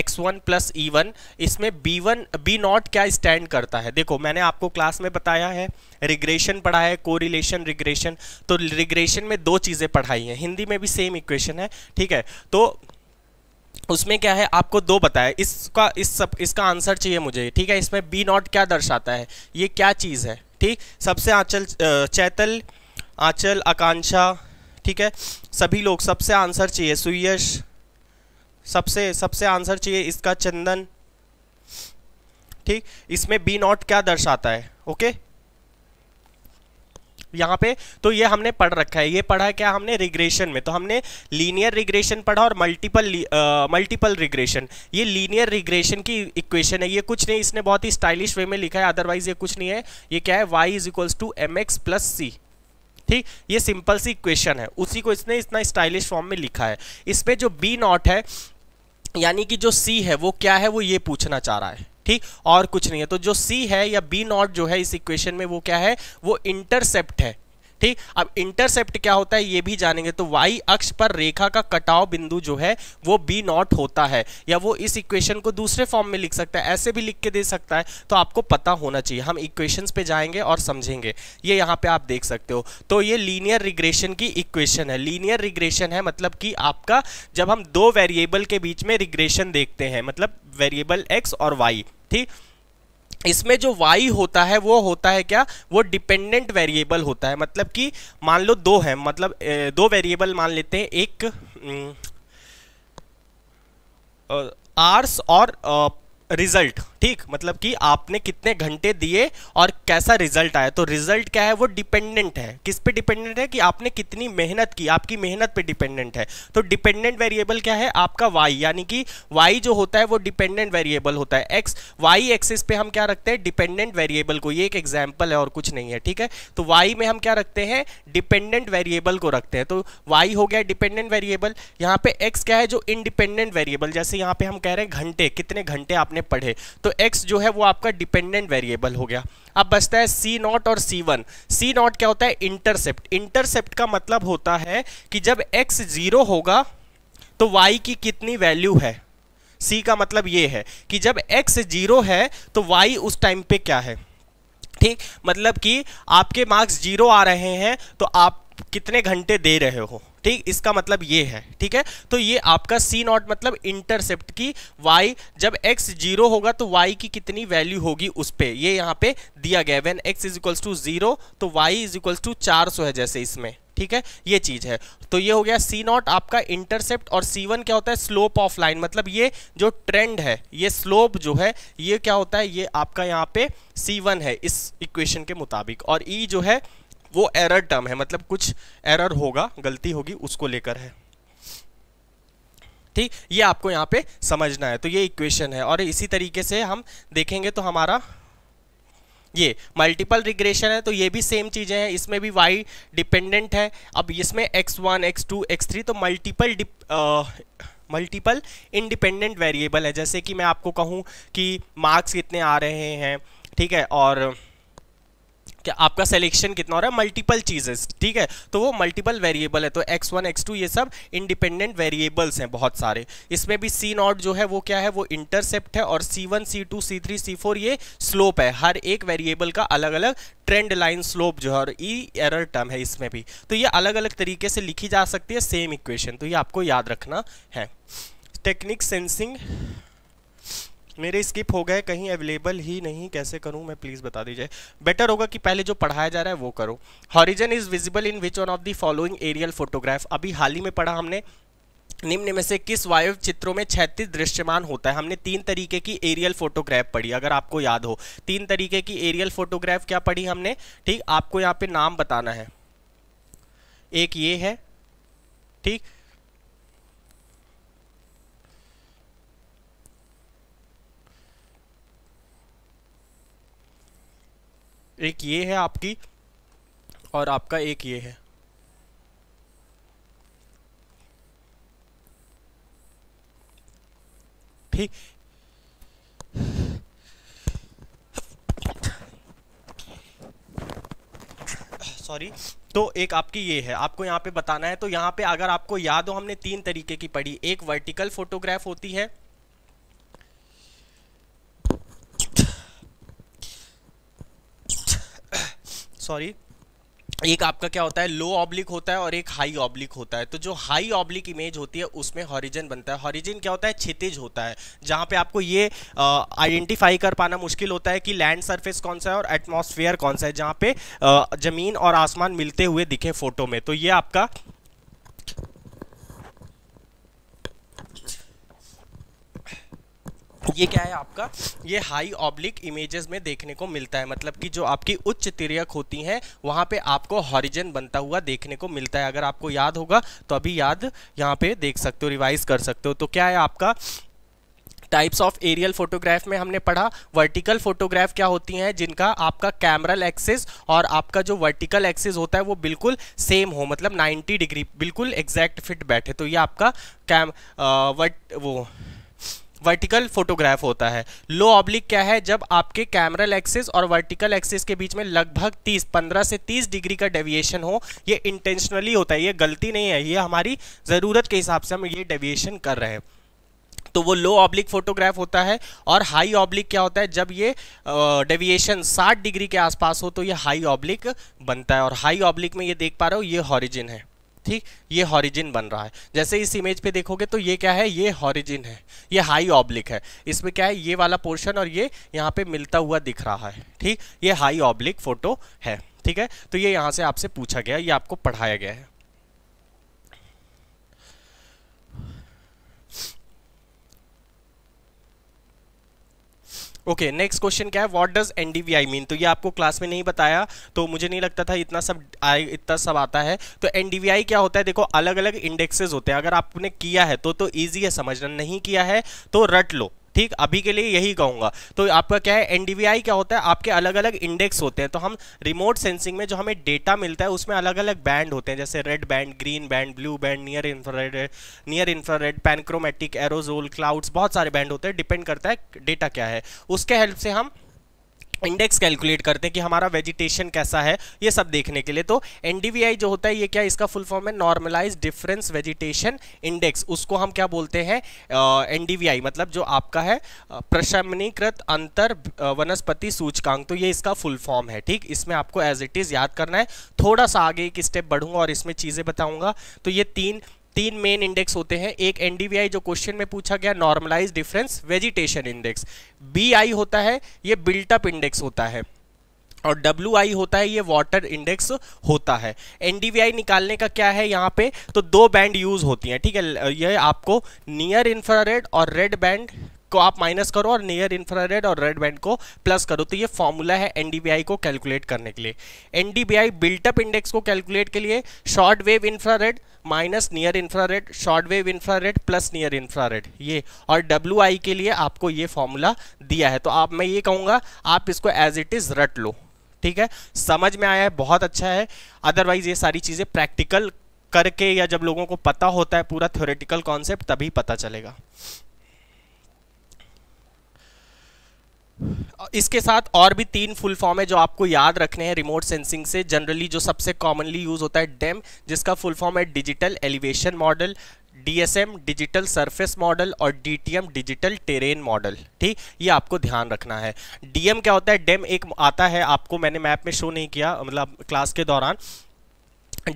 X one plus E one इसमें बी वन बी नॉट क्या स्टैंड करता है देखो मैंने आपको क्लास में बताया है रिग्रेशन पढ़ा है कोरिलेशन रिग्रेशन तो रिग्रेशन में दो चीज़ें पढ़ाई हैं हिंदी में भी सेम इक्वेशन है ठीक है तो उसमें क्या है आपको दो बताया इसका इस सब इसका आंसर चाहिए मुझे ठीक है इसमें बी नॉट क्या दर्शाता है ये क्या चीज़ है ठीक सबसे आंचल चैतल आंचल आकांक्षा ठीक है सभी लोग सबसे आंसर चाहिए सुयश सबसे सबसे आंसर चाहिए इसका चंदन ठीक इसमें बी नॉट क्या दर्शाता है ओके यहाँ पे तो ये हमने पढ़ रखा है ये पढ़ा है क्या हमने रिग्रेशन में तो हमने लीनियर रिग्रेशन पढ़ा और मल्टीपल मल्टीपल रिग्रेशन ये लीनियर रिग्रेशन की इक्वेशन है ये कुछ नहीं इसने बहुत ही स्टाइलिश वे में लिखा है अदरवाइज ये कुछ नहीं है ये क्या है Y is equals to M X plus C ठीक ये सिंपल सी इक्वेशन है उसी को इसने इतना स्टाइलिश फॉर्म में लिखा है पर जो बी नॉट है यानी कि जो सी है वो क्या है वो ये पूछना चाह रहा है ठीक और कुछ नहीं है तो जो सी है या बी नॉट जो है इस इक्वेशन में वो क्या है वो इंटरसेप्ट है ठीक अब इंटरसेप्ट क्या होता है ये भी जानेंगे तो वाई अक्ष पर रेखा का कटाव बिंदु जो है वो बी नॉट होता है या वो इस इक्वेशन को दूसरे फॉर्म में लिख सकता है ऐसे भी लिख के दे सकता है तो आपको पता होना चाहिए हम इक्वेशंस पे जाएंगे और समझेंगे ये यहाँ पे आप देख सकते हो तो ये लीनियर रिग्रेशन की इक्वेशन है लीनियर रिग्रेशन है मतलब कि आपका जब हम दो वेरिएबल के बीच में रिग्रेशन देखते हैं मतलब वेरिएबल एक्स और वाई ठीक इसमें जो वाई होता है वो होता है क्या वो डिपेंडेंट वेरिएबल होता है मतलब कि मान लो दो है मतलब दो वेरिएबल मान लेते हैं एक आर्स हम्म, और रिजल्ट ठीक मतलब कि आपने कितने घंटे दिए और कैसा रिजल्ट आया तो रिजल्ट क्या है वो डिपेंडेंट है किस पे डिपेंडेंट है कि आपने कितनी मेहनत की आपकी मेहनत पे डिपेंडेंट है तो डिपेंडेंट वेरिएबल क्या है आपका वाई यानी कि वाई जो होता है वो डिपेंडेंट वेरिएबल होता है एक्स वाई एक्सिस पे हम क्या रखते हैं डिपेंडेंट वेरिएबल को ये एक एग्जाम्पल है और कुछ नहीं है ठीक है तो वाई में हम क्या रखते हैं डिपेंडेंट वेरिएबल को रखते हैं तो वाई हो गया डिपेंडेंट वेरिएबल यहाँ पे एक्स क्या है जो इनडिपेंडेंट वेरिएबल जैसे यहाँ पे हम कह रहे हैं घंटे कितने घंटे आपने पढ़े तो x जो है वो आपका डिपेंडेंट वेरिएबल हो गया अब बचता है सी नॉट और सी वन सी नॉट क्या होता है इंटरसेप्ट इंटरसेप्ट का मतलब होता है कि जब x जीरो होगा तो y की कितनी वैल्यू है c का मतलब ये है कि जब x जीरो है तो y उस टाइम पे क्या है ठीक मतलब कि आपके मार्क्स जीरो आ रहे हैं तो आप कितने घंटे दे रहे हो ठीक इसका मतलब ये है ठीक है तो ये आपका सी नॉट मतलब इंटरसेप्ट की वाई जब एक्स जीरो होगा तो वाई की कितनी वैल्यू होगी उस पर यह यहाँ पे दिया गया when X is equals to zero तो वाई इज इक्वल्स टू चार सौ है जैसे इसमें ठीक है ये चीज है तो ये हो गया सी नॉट आपका इंटरसेप्ट और सी वन क्या होता है स्लोप ऑफ लाइन मतलब ये जो ट्रेंड है ये स्लोप जो है ये क्या होता है ये आपका यहाँ पे सी वन है इस इक्वेशन के मुताबिक और ई e जो है वो एरर टर्म है मतलब कुछ एरर होगा गलती होगी उसको लेकर है ठीक ये आपको यहाँ पे समझना है तो ये इक्वेशन है और इसी तरीके से हम देखेंगे तो हमारा ये मल्टीपल रिग्रेशन है तो ये भी सेम चीज़ें हैं इसमें भी वाई डिपेंडेंट है अब इसमें X one X two X three तो मल्टीपल मल्टीपल इंडिपेंडेंट वेरिएबल है जैसे कि मैं आपको कहूँ कि मार्क्स कितने आ रहे हैं ठीक है और कि आपका सिलेक्शन कितना हो रहा है मल्टीपल चीजेस ठीक है तो वो मल्टीपल वेरिएबल है तो एक्स वन एक्स टू ये सब इंडिपेंडेंट वेरिएबल्स हैं बहुत सारे इसमें भी सी नॉट जो है वो क्या है वो इंटरसेप्ट है और C one C two C three C four ये स्लोप है हर एक वेरिएबल का अलग अलग ट्रेंड लाइन स्लोप जो है और ई एरर टर्म है इसमें भी तो ये अलग अलग तरीके से लिखी जा सकती है सेम इक्वेशन तो ये आपको याद रखना है टेक्निक सेंसिंग मेरे स्किप हो गए कहीं अवेलेबल ही नहीं कैसे करूं मैं प्लीज़ बता दीजिए बेटर होगा कि पहले जो पढ़ाया जा रहा है वो करो horizon is visible in which one of the following aerial photograph अभी हाल ही में पढ़ा हमने निम्न में से किस वायु चित्रों में क्षैतिज दृश्यमान होता है हमने तीन तरीके की एरियल फोटोग्राफ पढ़ी अगर आपको याद हो तीन तरीके की एरियल फोटोग्राफ क्या पढ़ी हमने ठीक आपको यहाँ पे नाम बताना है एक ये है ठीक एक ये है आपकी और आपका एक ये है ठीक सॉरी तो एक आपकी ये है आपको यहाँ पे बताना है तो यहाँ पे अगर आपको याद हो हमने तीन तरीके की पढ़ी एक वर्टिकल फोटोग्राफ होती है सॉरी एक आपका क्या होता है लो ऑब्लिक होता है और एक हाई ऑब्लिक होता है तो जो हाई ऑब्लिक इमेज होती है उसमें हॉरिजन बनता है हॉरिजन क्या होता है क्षितिज होता है जहाँ पे आपको ये आइडेंटिफाई कर पाना मुश्किल होता है कि लैंड सरफेस कौन सा है और एटमॉस्फेयर कौन सा है जहाँ पे आ, जमीन और आसमान मिलते हुए दिखे फोटो में तो ये आपका ये क्या है आपका ये हाई ऑब्लिक इमेजेस में देखने को मिलता है मतलब कि जो आपकी उच्च तिरक होती हैं वहाँ पे आपको हॉरिजन बनता हुआ देखने को मिलता है अगर आपको याद होगा तो अभी याद यहाँ पे देख सकते हो रिवाइज कर सकते हो तो क्या है आपका टाइप्स ऑफ एरियल फोटोग्राफ में हमने पढ़ा वर्टिकल फोटोग्राफ क्या होती हैं जिनका आपका कैमरल एक्सेस और आपका जो वर्टिकल एक्सेस होता है वो बिल्कुल सेम हो मतलब 90 डिग्री बिल्कुल एग्जैक्ट फिट बैठे तो ये आपका कैम वर्ट वो वर्टिकल फोटोग्राफ होता है लो ऑब्लिक क्या है जब आपके कैमरल एक्सिस और वर्टिकल एक्सिस के बीच में लगभग 30 15 से 30 डिग्री का डेविएशन हो ये इंटेंशनली होता है ये गलती नहीं है ये हमारी ज़रूरत के हिसाब से हम ये डेविएशन कर रहे हैं तो वो लो ऑब्लिक फोटोग्राफ होता है और हाई ऑब्लिक क्या होता है जब ये डेविएशन 60 डिग्री के आसपास हो तो ये हाई ऑब्लिक बनता है और हाई ऑब्लिक में ये देख पा रहे हो ये हॉरिजिन है ठीक ये हॉरिजिन बन रहा है जैसे इस इमेज पे देखोगे तो ये क्या है ये हॉरिजिन है ये हाई ऑब्लिक है इसमें क्या है ये वाला पोर्शन और ये यहाँ पे मिलता हुआ दिख रहा है ठीक ये हाई ऑब्लिक फोटो है ठीक है तो ये यहाँ से आपसे पूछा गया ये आपको पढ़ाया गया है ओके नेक्स्ट क्वेश्चन क्या है व्हाट डज एनडीवीआई मीन तो ये आपको क्लास में नहीं बताया तो मुझे नहीं लगता था इतना सब आए इतना सब आता है तो एनडीवीआई क्या होता है देखो अलग अलग इंडेक्सेस होते हैं अगर आपने किया है तो तो ईजी है समझना नहीं किया है तो रट लो ठीक अभी के लिए यही कहूंगा तो आपका क्या है एनडीवीआई क्या होता है आपके अलग अलग इंडेक्स होते हैं तो हम रिमोट सेंसिंग में जो हमें डेटा मिलता है उसमें अलग अलग बैंड होते हैं जैसे red band green band blue band near infrared near infrared panchromatic aerosol clouds बहुत सारे बैंड होते हैं डिपेंड करता है डेटा क्या है उसके हेल्प से हम इंडेक्स कैलकुलेट करते हैं कि हमारा वेजिटेशन कैसा है ये सब देखने के लिए तो एनडीवीआई जो होता है ये क्या इसका फुल फॉर्म है नॉर्मलाइज डिफरेंस वेजिटेशन इंडेक्स उसको हम क्या बोलते हैं एनडीवीआई मतलब जो आपका है प्रशमनीकृत अंतर वनस्पति सूचकांक तो ये इसका फुल फॉर्म है ठीक इसमें आपको एज इट इज़ याद करना है थोड़ा सा आगे एक स्टेप बढ़ूंगा और इसमें चीज़ें बताऊंगा तो ये तीन तीन मेन इंडेक्स होते हैं एक एनडीवीआई जो क्वेश्चन में पूछा गया normalize difference vegetation index VI होता है ये बिल्टअप इंडेक्स होता है और डब्ल्यू आई होता है ये वाटर इंडेक्स होता है एनडीवीआई निकालने का क्या है यहाँ पे तो दो बैंड यूज होती हैं ठीक है ये आपको नियर इंफ्रारेड और रेड बैंड को आप माइनस करो और नियर इंफ्रारेड और रेड बैंड को प्लस करो तो ये फॉर्मूला है एनडीबीआई को कैलकुलेट करने के लिए एनडीबीआई बिल्टअप इंडेक्स को कैलकुलेट के लिए short wave infrared minus near infrared short wave infrared plus near infrared ये और डब्ल्यू आई के लिए आपको ये फॉर्मूला दिया है तो आप मैं ये कहूँगा आप इसको एज इट इज़ रट लो ठीक है समझ में आया है बहुत अच्छा है अदरवाइज ये सारी चीज़ें प्रैक्टिकल करके या जब लोगों को पता होता है पूरा थ्योरेटिकल कॉन्सेप्ट तभी पता चलेगा इसके साथ और भी तीन फुल फॉर्म है जो आपको याद रखने हैं रिमोट सेंसिंग से जनरली जो सबसे कॉमनली यूज होता है डेम e जिसका फुल फॉर्म है digital elevation model DSM digital surface model और एम डिजिटल टेरेन मॉडल ठीक ये आपको ध्यान रखना है डीएम क्या होता है डेम e एक आता है आपको मैंने मैप में शो नहीं किया मतलब क्लास के दौरान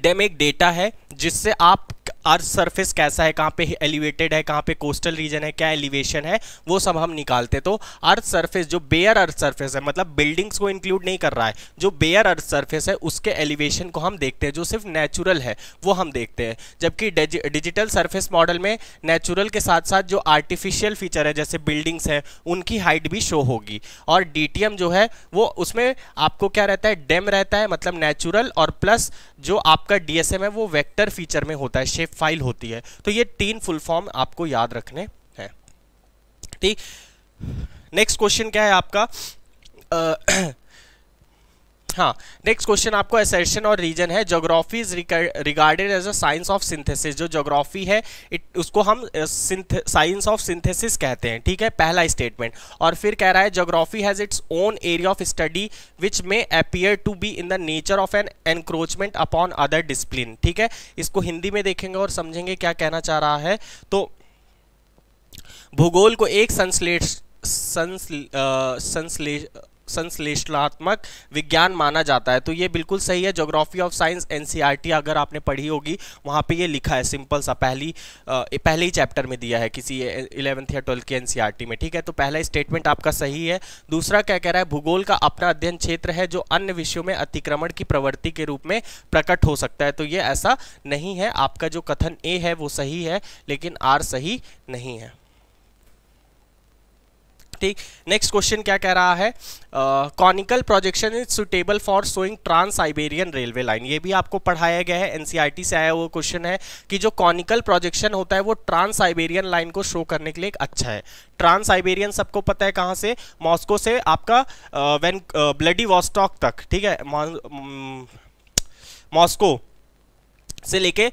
डेम e एक डेटा है जिससे आप अर्थ सरफेस कैसा है कहाँ पे एलिवेटेड है कहाँ पे कोस्टल रीजन है क्या एलिवेशन है वो सब हम निकालते तो अर्थ सरफेस जो बेयर अर्थ सरफेस है मतलब बिल्डिंग्स को इंक्लूड नहीं कर रहा है जो बेयर अर्थ सरफेस है उसके एलिवेशन को हम देखते हैं जो सिर्फ नेचुरल है वो हम देखते हैं जबकि डिजिटल सर्फेस मॉडल में नेचुरल के साथ साथ जो आर्टिफिशियल फीचर है जैसे बिल्डिंग्स हैं उनकी हाइट भी शो होगी और डी जो है वो उसमें आपको क्या रहता है डेम रहता है मतलब नेचुरल और प्लस जो आपका डी है वो वैक्टर फीचर में होता है शेप फाइल होती है तो ये तीन फुल फॉर्म आपको याद रखने हैं ठीक नेक्स्ट क्वेश्चन क्या है आपका हाँ नेक्स्ट क्वेश्चन आपको एसेशन और रीजन है geography is regarded as a science of synthesis जो जोग्राफी है इट उसको हम साइंस ऑफ सिंथेसिस कहते हैं ठीक है पहला स्टेटमेंट और फिर कह रहा है geography has its own area of study which may appear to be in the nature of an encroachment upon other discipline ठीक है इसको हिंदी में देखेंगे और समझेंगे क्या कहना चाह रहा है तो भूगोल को एक संश्लेष संश्लेष संश्लेषणात्मक विज्ञान माना जाता है तो ये बिल्कुल सही है जोग्राफी ऑफ साइंस एनसीईआरटी अगर आपने पढ़ी होगी वहाँ पे ये लिखा है सिंपल सा पहली आ, पहले ही चैप्टर में दिया है किसी इलेवंथ या ट्वेल्थ के एन e में ठीक है तो पहला स्टेटमेंट आपका सही है दूसरा क्या कह रहा है भूगोल का अपना अध्ययन क्षेत्र है जो अन्य विषयों में अतिक्रमण की प्रवृत्ति के रूप में प्रकट हो सकता है तो ये ऐसा नहीं है आपका जो कथन ए है वो सही है लेकिन आर सही नहीं है ठीक नेक्स्ट क्वेश्चन क्या कह रहा है conical projection is suitable for showing trans Siberian railway line ये भी आपको पढ़ाया गया है एनसीईआरटी e से आया हुआ क्वेश्चन है कि जो कॉनिकल प्रोजेक्शन होता है वो ट्रांस साइबेरियन लाइन को शो करने के लिए एक अच्छा है ट्रांस साइबेरियन सबको पता है कहाँ से मॉस्को से आपका वेन ब्लडी वॉस्टॉक तक ठीक है मॉस्को से लेके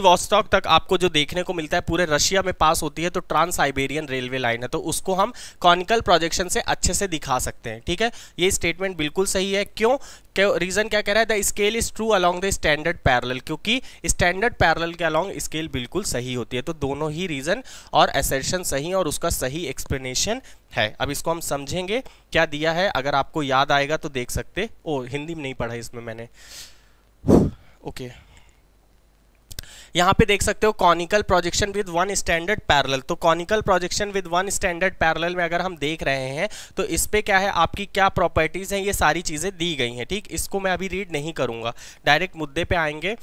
वॉस्टॉक तक आपको जो देखने को मिलता है पूरे रशिया में पास होती है तो ट्रांस साइबेरियन रेलवे लाइन है तो उसको हम कॉनिकल प्रोजेक्शन से अच्छे से दिखा सकते हैं ठीक है ये स्टेटमेंट बिल्कुल सही है क्यों क्यों रीजन क्या कह रहा है the scale is true along the standard parallel क्योंकि स्टैंडर्ड पैरल के अलॉन्ग स्केल बिल्कुल सही होती है तो दोनों ही रीजन और एसेशन सही और उसका सही एक्सप्लेनेशन है अब इसको हम समझेंगे क्या दिया है अगर आपको याद आएगा तो देख सकते ओ हिंदी में नहीं पढ़ा इसमें मैंने ओके okay. यहाँ पे देख सकते हो conical projection with one standard parallel तो conical projection with one standard parallel में अगर हम देख रहे हैं तो इस पर क्या है आपकी क्या प्रॉपर्टीज़ हैं ये सारी चीज़ें दी गई हैं ठीक इसको मैं अभी रीड नहीं करूँगा डायरेक्ट मुद्दे पर आएंगे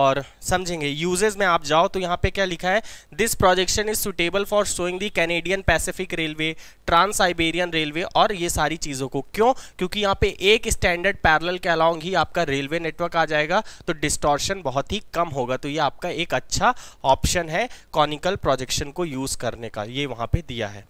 और समझेंगे यूजेज में आप जाओ तो यहाँ पर क्या लिखा है this projection is suitable for showing the Canadian Pacific railway trans Siberian railway और ये सारी चीज़ों को क्यों क्योंकि यहाँ पे एक स्टैंडर्ड पैरल के अलाउंग ही आपका रेलवे नेटवर्क आ जाएगा तो डिस्टॉर्शन बहुत ही कम होगा तो ये आपका एक अच्छा ऑप्शन है कॉनिकल प्रोजेक्शन को यूज़ करने का ये वहां पे दिया है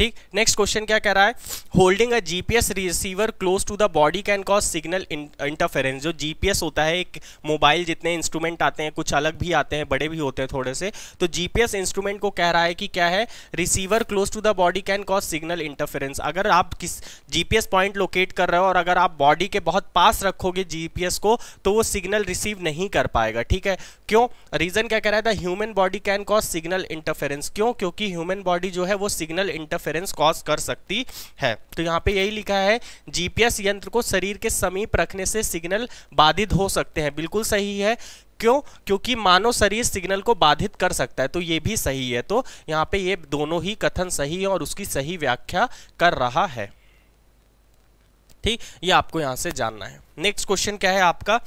ठीक नेक्स्ट क्वेश्चन क्या कह रहा है holding a GPS receiver close to the body can cause signal interference जो जीपीएस होता है एक मोबाइल जितने इंस्ट्रूमेंट आते हैं कुछ अलग भी आते हैं बड़े भी होते हैं थोड़े से तो जीपीएस इंस्ट्रूमेंट को कह रहा है कि क्या है receiver close to the body can cause signal interference अगर आप किस जीपीएस पॉइंट लोकेट कर रहे हो और अगर आप बॉडी के बहुत पास रखोगे जीपीएस को तो वो सिग्नल रिसीव नहीं कर पाएगा ठीक है क्यों रीजन क्या कह रहा है the human body can cause signal interference क्यों क्योंकि ह्यूमन बॉडी जो है वो सिग्नल इंटरफेरेंस इंटरफेरेंस कॉज कर सकती है तो यहाँ पे यही लिखा है जीपीएस यंत्र को शरीर के समीप रखने से सिग्नल बाधित हो सकते हैं बिल्कुल सही है क्यों क्योंकि मानव शरीर सिग्नल को बाधित कर सकता है तो ये भी सही है तो यहाँ पे ये दोनों ही कथन सही है और उसकी सही व्याख्या कर रहा है ठीक ये आपको यहाँ से जानना है नेक्स्ट क्वेश्चन क्या है आपका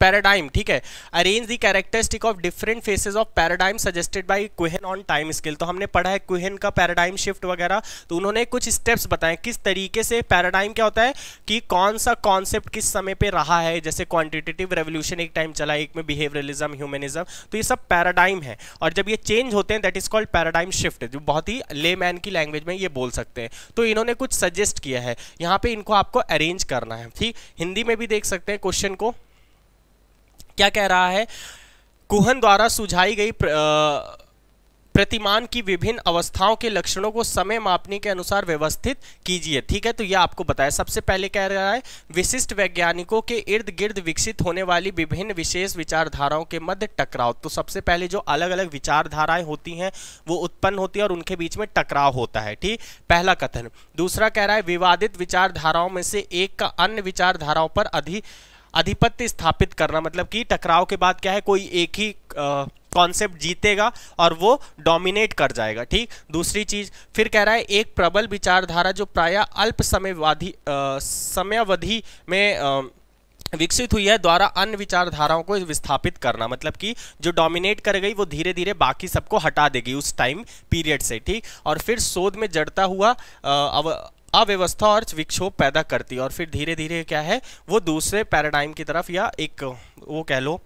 पैराडाइम ठीक है arrange the characteristic of different phases of paradigm suggested by Kuhn on time scale तो हमने पढ़ा है क्वेहन का पैराडाइम शिफ्ट वगैरह तो उन्होंने कुछ स्टेप्स बताए किस तरीके से पैराडाइम क्या होता है कि कौन सा कॉन्सेप्ट किस समय पर रहा है जैसे क्वान्टिटेटिव रेवोल्यूशन एक टाइम चला एक में बिहेवियरलिज्म ह्यूमनिज्म तो ये सब पैराडाइम है और जब ये चेंज होते हैं that is called paradigm shift जो बहुत ही ले मैन की लैंग्वेज में ये बोल सकते हैं तो इन्होंने कुछ सजेस्ट किया है यहाँ पे इनको आपको अरेंज करना है ठीक हिंदी में भी देख सकते हैं क्वेश्चन को क्या कह रहा है कुहन द्वारा सुझाई गई प्र, आ, प्रतिमान की विभिन्न अवस्थाओं के लक्षणों को समय मापने के अनुसार व्यवस्थित कीजिए ठीक है तो यह आपको बताया सबसे पहले कह रहा है विशिष्ट वैज्ञानिकों के इर्द गिर्द विकसित होने वाली विभिन्न विशेष विचारधाराओं के मध्य टकराव तो सबसे पहले जो अलग अलग विचारधाराएं होती हैं वो उत्पन्न होती है और उनके बीच में टकराव होता है ठीक पहला कथन दूसरा कह रहा है विवादित विचारधाराओं में से एक का अन्य विचारधाराओं पर अधिक अधिपत्य स्थापित करना मतलब कि टकराव के बाद क्या है कोई एक ही कॉन्सेप्ट जीतेगा और वो डोमिनेट कर जाएगा ठीक दूसरी चीज फिर कह रहा है एक प्रबल विचारधारा जो प्रायः अल्प समयवाधि समयावधि में आ, विकसित हुई है द्वारा अन्य विचारधाराओं को विस्थापित करना मतलब कि जो डोमिनेट कर गई वो धीरे धीरे बाकी सबको हटा देगी उस टाइम पीरियड से ठीक और फिर शोध में जड़ता हुआ अव अव्यवस्था और विक्षोभ पैदा करती है और फिर धीरे धीरे क्या है वो दूसरे पैराडाइम की तरफ या एक वो कह लो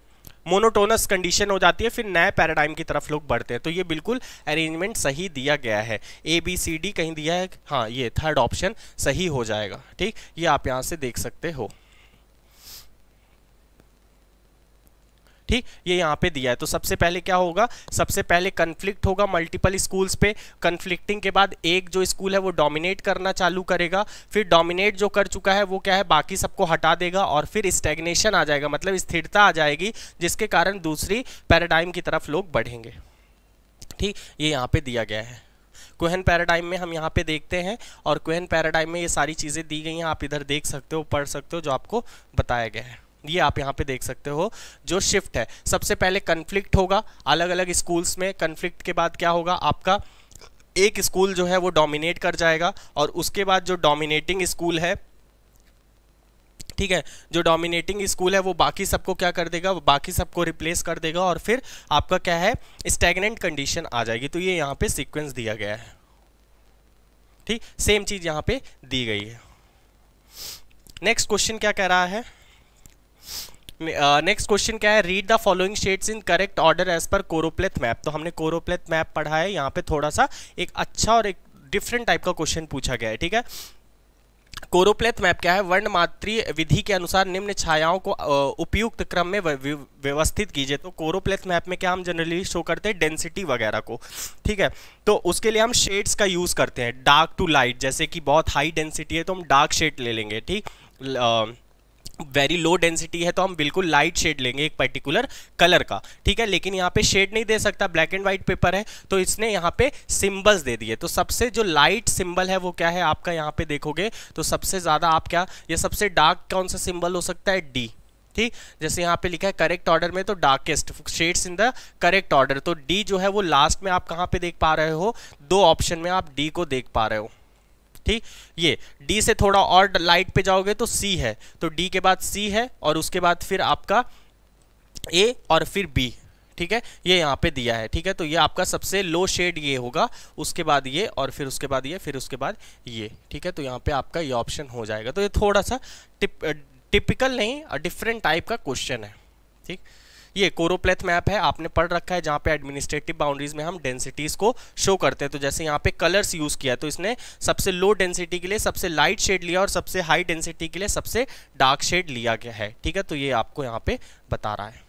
मोनोटोनस कंडीशन हो जाती है फिर नए पैराडाइम की तरफ लोग बढ़ते हैं तो ये बिल्कुल अरेंजमेंट सही दिया गया है ए बी सी डी कहीं दिया है हाँ ये थर्ड ऑप्शन सही हो जाएगा ठीक ये आप यहाँ से देख सकते हो ठीक ये यहाँ पे दिया है तो सबसे पहले क्या होगा सबसे पहले कन्फ्लिक्ट होगा मल्टीपल स्कूल्स पे कन्फ्लिक्टिंग के बाद एक जो स्कूल है वो डोमिनेट करना चालू करेगा फिर डोमिनेट जो कर चुका है वो क्या है बाकी सबको हटा देगा और फिर स्टेग्नेशन आ जाएगा मतलब स्थिरता आ जाएगी जिसके कारण दूसरी पैराडाइम की तरफ लोग बढ़ेंगे ठीक ये यहाँ पे दिया गया है क्वेन पैराडाइम में हम यहाँ पे देखते हैं और क्वेन पैराडाइम में ये सारी चीज़ें दी गई हैं आप इधर देख सकते हो पढ़ सकते हो जो आपको बताया गया है ये आप यहाँ पे देख सकते हो जो शिफ्ट है सबसे पहले कन्फ्लिक्ट होगा अलग अलग स्कूल्स में कन्फ्लिक्ट के बाद क्या होगा आपका एक स्कूल जो है वो डोमिनेट कर जाएगा और उसके बाद जो डोमिनेटिंग स्कूल है ठीक है जो डोमिनेटिंग स्कूल है वो बाकी सबको क्या कर देगा वो बाकी सबको रिप्लेस कर देगा और फिर आपका क्या है स्टेगनेंट कंडीशन आ जाएगी तो ये यहाँ पे सीक्वेंस दिया गया है ठीक सेम चीज़ यहाँ पे दी गई है नेक्स्ट क्वेश्चन क्या कह रहा है नेक्स्ट क्वेश्चन क्या है read the following shades in correct order as per choropleth map तो हमने कोरोप्लेथ मैप पढ़ा है यहाँ पे थोड़ा सा एक अच्छा और एक डिफरेंट टाइप का क्वेश्चन पूछा गया है ठीक है कोरोप्लेथ मैप क्या है वर्ण मातृ विधि के अनुसार निम्न छायाओं को उपयुक्त क्रम में व्यवस्थित कीजिए तो कोरोप्लेथ मैप में क्या हम जनरली शो करते हैं डेंसिटी वगैरह को ठीक है तो उसके लिए हम शेड्स का यूज़ करते हैं डार्क टू लाइट जैसे कि बहुत हाई डेंसिटी है तो हम डार्क शेड ले लेंगे ठीक वेरी लो डेंसिटी है तो हम बिल्कुल लाइट शेड लेंगे एक पर्टिकुलर कलर का ठीक है लेकिन यहाँ पे शेड नहीं दे सकता ब्लैक एंड व्हाइट पेपर है तो इसने यहाँ पे सिंबल्स दे दिए तो सबसे जो लाइट सिंबल है वो क्या है आपका यहाँ पे देखोगे तो सबसे ज़्यादा आप क्या ये सबसे डार्क कौन सा सिंबल हो सकता है डी ठीक जैसे यहाँ पे लिखा है करेक्ट ऑर्डर में तो darkest shades in the correct order तो डी जो है वो लास्ट में आप कहाँ पे देख पा रहे हो दो ऑप्शन में आप डी को देख पा रहे हो ठीक ये डी से थोड़ा और लाइट पे जाओगे तो सी है तो डी के बाद सी है और उसके बाद फिर आपका ए और फिर बी ठीक है ये यहाँ पे दिया है ठीक है तो ये आपका सबसे लो शेड ये होगा उसके बाद ये और फिर उसके बाद ये फिर उसके बाद ये ठीक है तो यहाँ पे आपका ये ऑप्शन हो जाएगा तो ये थोड़ा सा टिप टिपिकल नहीं डिफरेंट टाइप का क्वेश्चन है ठीक ये कोरोप्लेथ मैप है आपने पढ़ रखा है जहाँ पे एडमिनिस्ट्रेटिव बाउंड्रीज में हम डेंसिटीज़ को शो करते हैं तो जैसे यहाँ पे कलर्स यूज़ किया तो इसने सबसे लो डेंसिटी के लिए सबसे लाइट शेड लिया और सबसे हाई डेंसिटी के लिए सबसे डार्क शेड लिया गया है ठीक है तो ये आपको यहाँ पे बता रहा है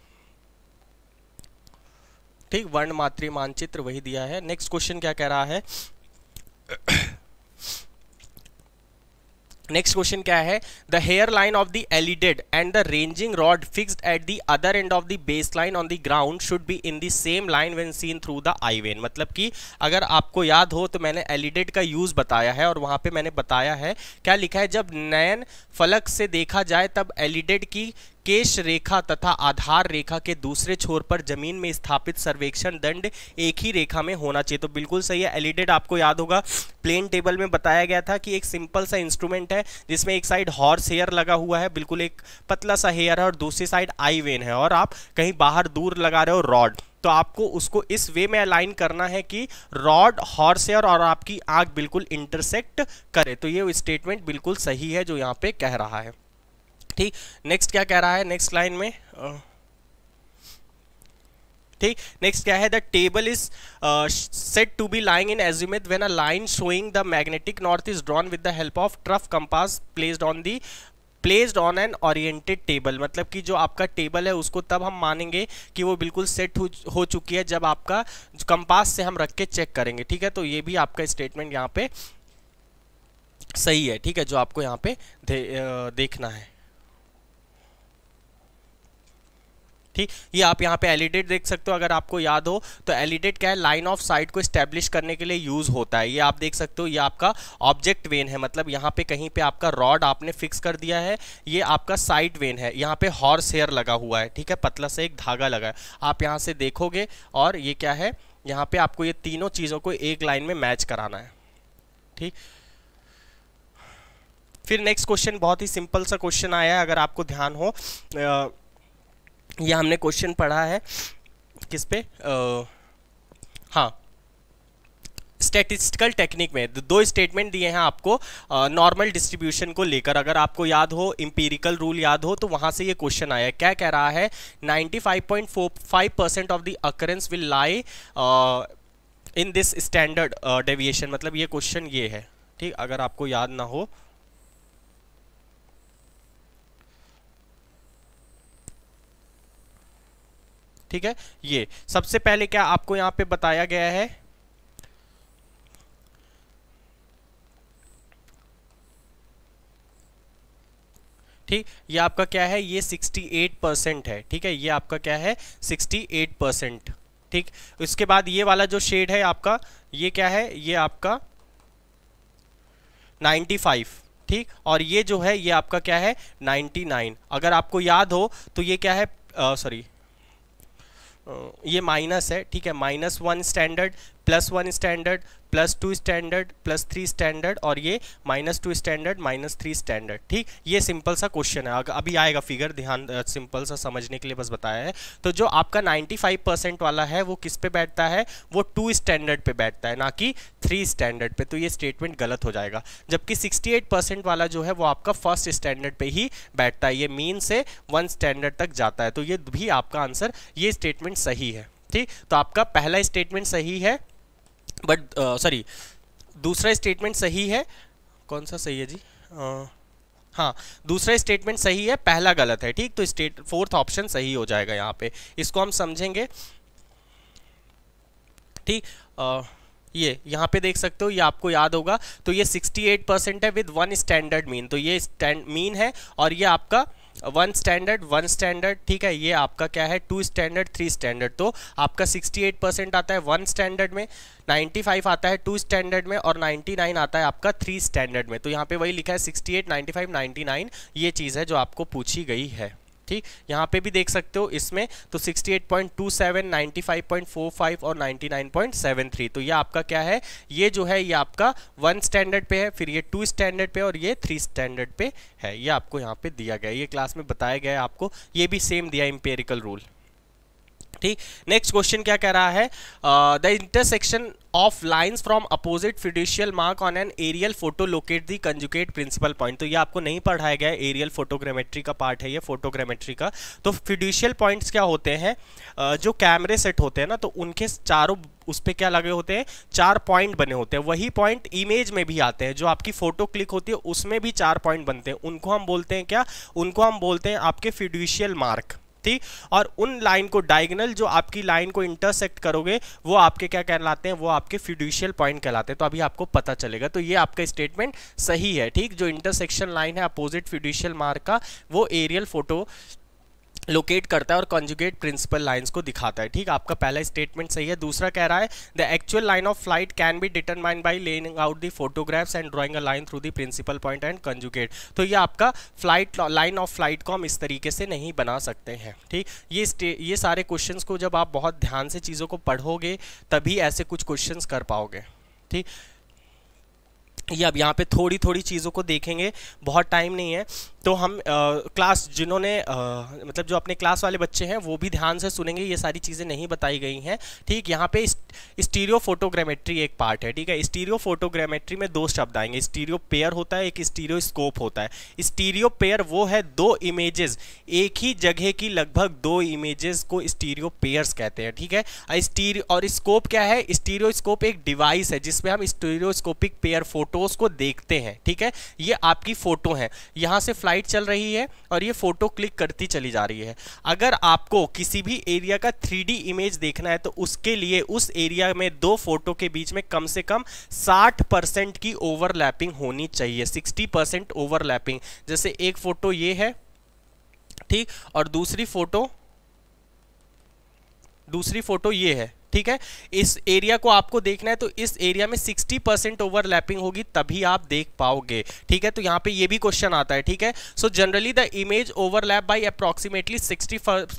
ठीक वर्ण मातृ मानचित्र वही दिया है नेक्स्ट क्वेश्चन क्या कह रहा है नेक्स्ट क्वेश्चन क्या है the hair line of the alidade and the ranging rod fixed at the other end of the base line on the ground should be in the same line when seen through the eye vane मतलब कि अगर आपको याद हो तो मैंने एलिडेड का यूज बताया है और वहां पे मैंने बताया है क्या लिखा है जब नैन फलक से देखा जाए तब एलिडेड की केश रेखा तथा आधार रेखा के दूसरे छोर पर जमीन में स्थापित सर्वेक्षण दंड एक ही रेखा में होना चाहिए तो बिल्कुल सही है एलिडेड आपको याद होगा प्लेन टेबल में बताया गया था कि एक सिंपल सा इंस्ट्रूमेंट है जिसमें एक साइड हॉर्स हेयर लगा हुआ है बिल्कुल एक पतला सा हेयर है और दूसरी साइड आई वेन है और आप कहीं बाहर दूर लगा रहे हो रॉड तो आपको उसको इस वे में अलाइन करना है कि रॉड हॉर्स हेयर और आपकी आंख बिल्कुल इंटरसेक्ट करे तो ये स्टेटमेंट बिल्कुल सही है जो यहाँ पे कह रहा है ठीक नेक्स्ट क्या कह रहा है नेक्स्ट लाइन में ठीक नेक्स्ट क्या है the table is set to be lying in azimuth when a line showing the magnetic north is drawn with the help of trough compass placed on the placed on an oriented table मतलब कि जो आपका टेबल है उसको तब हम मानेंगे कि वो बिल्कुल सेट हो, हो चुकी है जब आपका कंपास से हम रख के चेक करेंगे ठीक है तो ये भी आपका स्टेटमेंट यहाँ पे सही है ठीक है जो आपको यहाँ पे दे, देखना है ठीक ये आप यहाँ पे एलिडेट देख सकते हो अगर आपको याद हो तो एलिडेट क्या है लाइन ऑफ साइट को स्टैब्लिश करने के लिए यूज होता है ये आप देख सकते हो ये आपका ऑब्जेक्ट वेन है मतलब यहाँ पे कहीं पे आपका रॉड आपने फिक्स कर दिया है ये आपका साइड वेन है यहाँ पे हॉर्स हेयर लगा हुआ है ठीक है पतला से एक धागा लगा है आप यहाँ से देखोगे और ये क्या है यहाँ पे आपको ये तीनों चीज़ों को एक लाइन में मैच कराना है ठीक फिर नेक्स्ट क्वेश्चन बहुत ही सिंपल सा क्वेश्चन आया है अगर आपको ध्यान हो आ, ये हमने क्वेश्चन पढ़ा है किस पे आ, हाँ स्टेटिस्टिकल टेक्निक में दो स्टेटमेंट दिए हैं आपको नॉर्मल डिस्ट्रीब्यूशन को लेकर अगर आपको याद हो इम्पीरिकल रूल याद हो तो वहाँ से ये क्वेश्चन आया क्या कह रहा है 95.45 percent of the occurrence will lie in this standard deviation मतलब ये क्वेश्चन ये है ठीक अगर आपको याद ना हो ठीक है ये सबसे पहले क्या आपको यहां पे बताया गया है ठीक ये आपका क्या है ये 68 परसेंट है ठीक है ये आपका क्या है 68 परसेंट ठीक उसके बाद ये वाला जो शेड है आपका ये क्या है ये आपका 95 ठीक और ये जो है ये आपका क्या है 99 अगर आपको याद हो तो ये क्या है सॉरी ये माइनस है ठीक है minus one standard plus one standard plus two standard plus three standard और ये minus two standard minus three standard ठीक ये सिंपल सा क्वेश्चन है अभी आएगा फिगर ध्यान सिंपल सा समझने के लिए बस बताया है तो जो आपका 95 परसेंट वाला है वो किस पे बैठता है वो टू स्टैंडर्ड पे बैठता है ना कि थ्री स्टैंडर्ड पे तो ये स्टेटमेंट गलत हो जाएगा जबकि एट परसेंट वाला जो है वो आपका फर्स्ट स्टैंडर्ड पे ही बैठता है ये मीन से वन स्टैंडर्ड तक जाता है तो ये भी आपका आंसर ये स्टेटमेंट स्टेटमेंट सही है ठीक तो आपका पहला स्टेटमेंट सही है बट सॉरी दूसरा स्टेटमेंट सही है कौन सा सही है जी uh, हाँ दूसरा स्टेटमेंट सही है पहला गलत है ठीक तो स्टेट फोर्थ ऑप्शन सही हो जाएगा यहाँ पे इसको हम समझेंगे ठीक ये यहाँ पे देख सकते हो ये आपको याद होगा तो ये 68 परसेंट है विद वन स्टैंडर्ड मीन तो ये स्टैंड मीन है और ये आपका वन स्टैंडर्ड वन स्टैंडर्ड ठीक है ये आपका क्या है टू स्टैंडर्ड थ्री स्टैंडर्ड तो आपका 68 परसेंट आता है वन स्टैंडर्ड में 95 आता है टू स्टैंडर्ड में और 99 आता है आपका थ्री स्टैंडर्ड में तो यहाँ पे वही लिखा है 68 95 99 ये चीज़ है जो आपको पूछी गई है ठीक यहाँ पे भी देख सकते हो इसमें तो 68.27 95.45 और 99.73 तो ये आपका क्या है ये जो है ये आपका वन स्टैंडर्ड पे है फिर ये टू स्टैंडर्ड पे और ये थ्री स्टैंडर्ड पे है ये आपको यहाँ पे दिया गया ये क्लास में बताया गया है आपको ये भी सेम दिया इम्पेरिकल रूल ठीक नेक्स्ट क्वेश्चन क्या कह रहा है the intersection of lines from opposite fiducial mark on an aerial photo locate the conjugate principal point तो ये आपको नहीं पढ़ाया गया है एरियल फोटोग्रामेट्री का पार्ट है ये फोटोग्रामेट्री का तो फिडिशियल पॉइंट्स क्या होते हैं uh, जो कैमरे सेट होते हैं ना तो उनके चारों उस पर क्या लगे होते हैं चार पॉइंट बने होते हैं वही पॉइंट इमेज में भी आते हैं जो आपकी फोटो क्लिक होती है उसमें भी चार पॉइंट बनते हैं उनको हम बोलते हैं क्या उनको हम बोलते हैं आपके फिडिशियल मार्क थी और उन लाइन को डायगनल जो आपकी लाइन को इंटरसेक्ट करोगे वो आपके क्या कहलाते हैं वो आपके फ्यूडिशियल पॉइंट कहलाते हैं तो अभी आपको पता चलेगा तो ये आपका स्टेटमेंट सही है ठीक जो इंटरसेक्शन लाइन है अपोजिट फ्यूडिशियल मार्क का वो एरियल फोटो लोकेट करता है और कॉन्जुगेट प्रिंसिपल लाइंस को दिखाता है ठीक आपका पहला स्टेटमेंट सही है दूसरा कह रहा है the actual line of flight can be determine by laying out the photographs and drawing a line through the principal point and conjugate तो ये आपका फ्लाइट लाइन ऑफ फ्लाइट को हम इस तरीके से नहीं बना सकते हैं ठीक ये ये सारे क्वेश्चन को जब आप बहुत ध्यान से चीज़ों को पढ़ोगे तभी ऐसे कुछ क्वेश्चन कर पाओगे ठीक तो ये अब यहाँ पे थोड़ी थोड़ी चीज़ों को देखेंगे बहुत टाइम नहीं है तो हम आ, क्लास जिन्होंने मतलब जो अपने क्लास वाले बच्चे हैं वो भी ध्यान से सुनेंगे ये सारी चीज़ें नहीं बताई गई हैं ठीक यहाँ पे स्टीरियो फोटोग्रामेट्री एक पार्ट है ठीक है स्टीरियो फोटोग्रामेट्री में दो शब्द आएंगे स्टीरियो पेयर होता है एक स्टीरियो स्कोप होता है स्टीरियो पेयर वो है दो इमेजेस एक ही जगह की लगभग दो इमेजेस को स्टीरियो पेयर्स कहते हैं ठीक है स्टीरियो और स्कोप क्या है स्टीरियो स्कोप एक डिवाइस है जिसमें हम स्टीरियोस्कोपिक पेयर फोटो फोटोज को देखते हैं ठीक है ये आपकी फोटो है यहाँ से फ्लाइट चल रही है और ये फोटो क्लिक करती चली जा रही है अगर आपको किसी भी एरिया का थ्री इमेज देखना है तो उसके लिए उस एरिया में दो फोटो के बीच में कम से कम 60 परसेंट की ओवरलैपिंग होनी चाहिए 60 परसेंट ओवरलैपिंग जैसे एक फोटो ये है ठीक और दूसरी फोटो दूसरी फोटो ये है ठीक है इस एरिया को आपको देखना है तो इस एरिया में 60 परसेंट ओवरलैपिंग होगी तभी आप देख पाओगे ठीक है तो यहां पे ये भी क्वेश्चन आता है ठीक है so generally the image overlap by approximately 60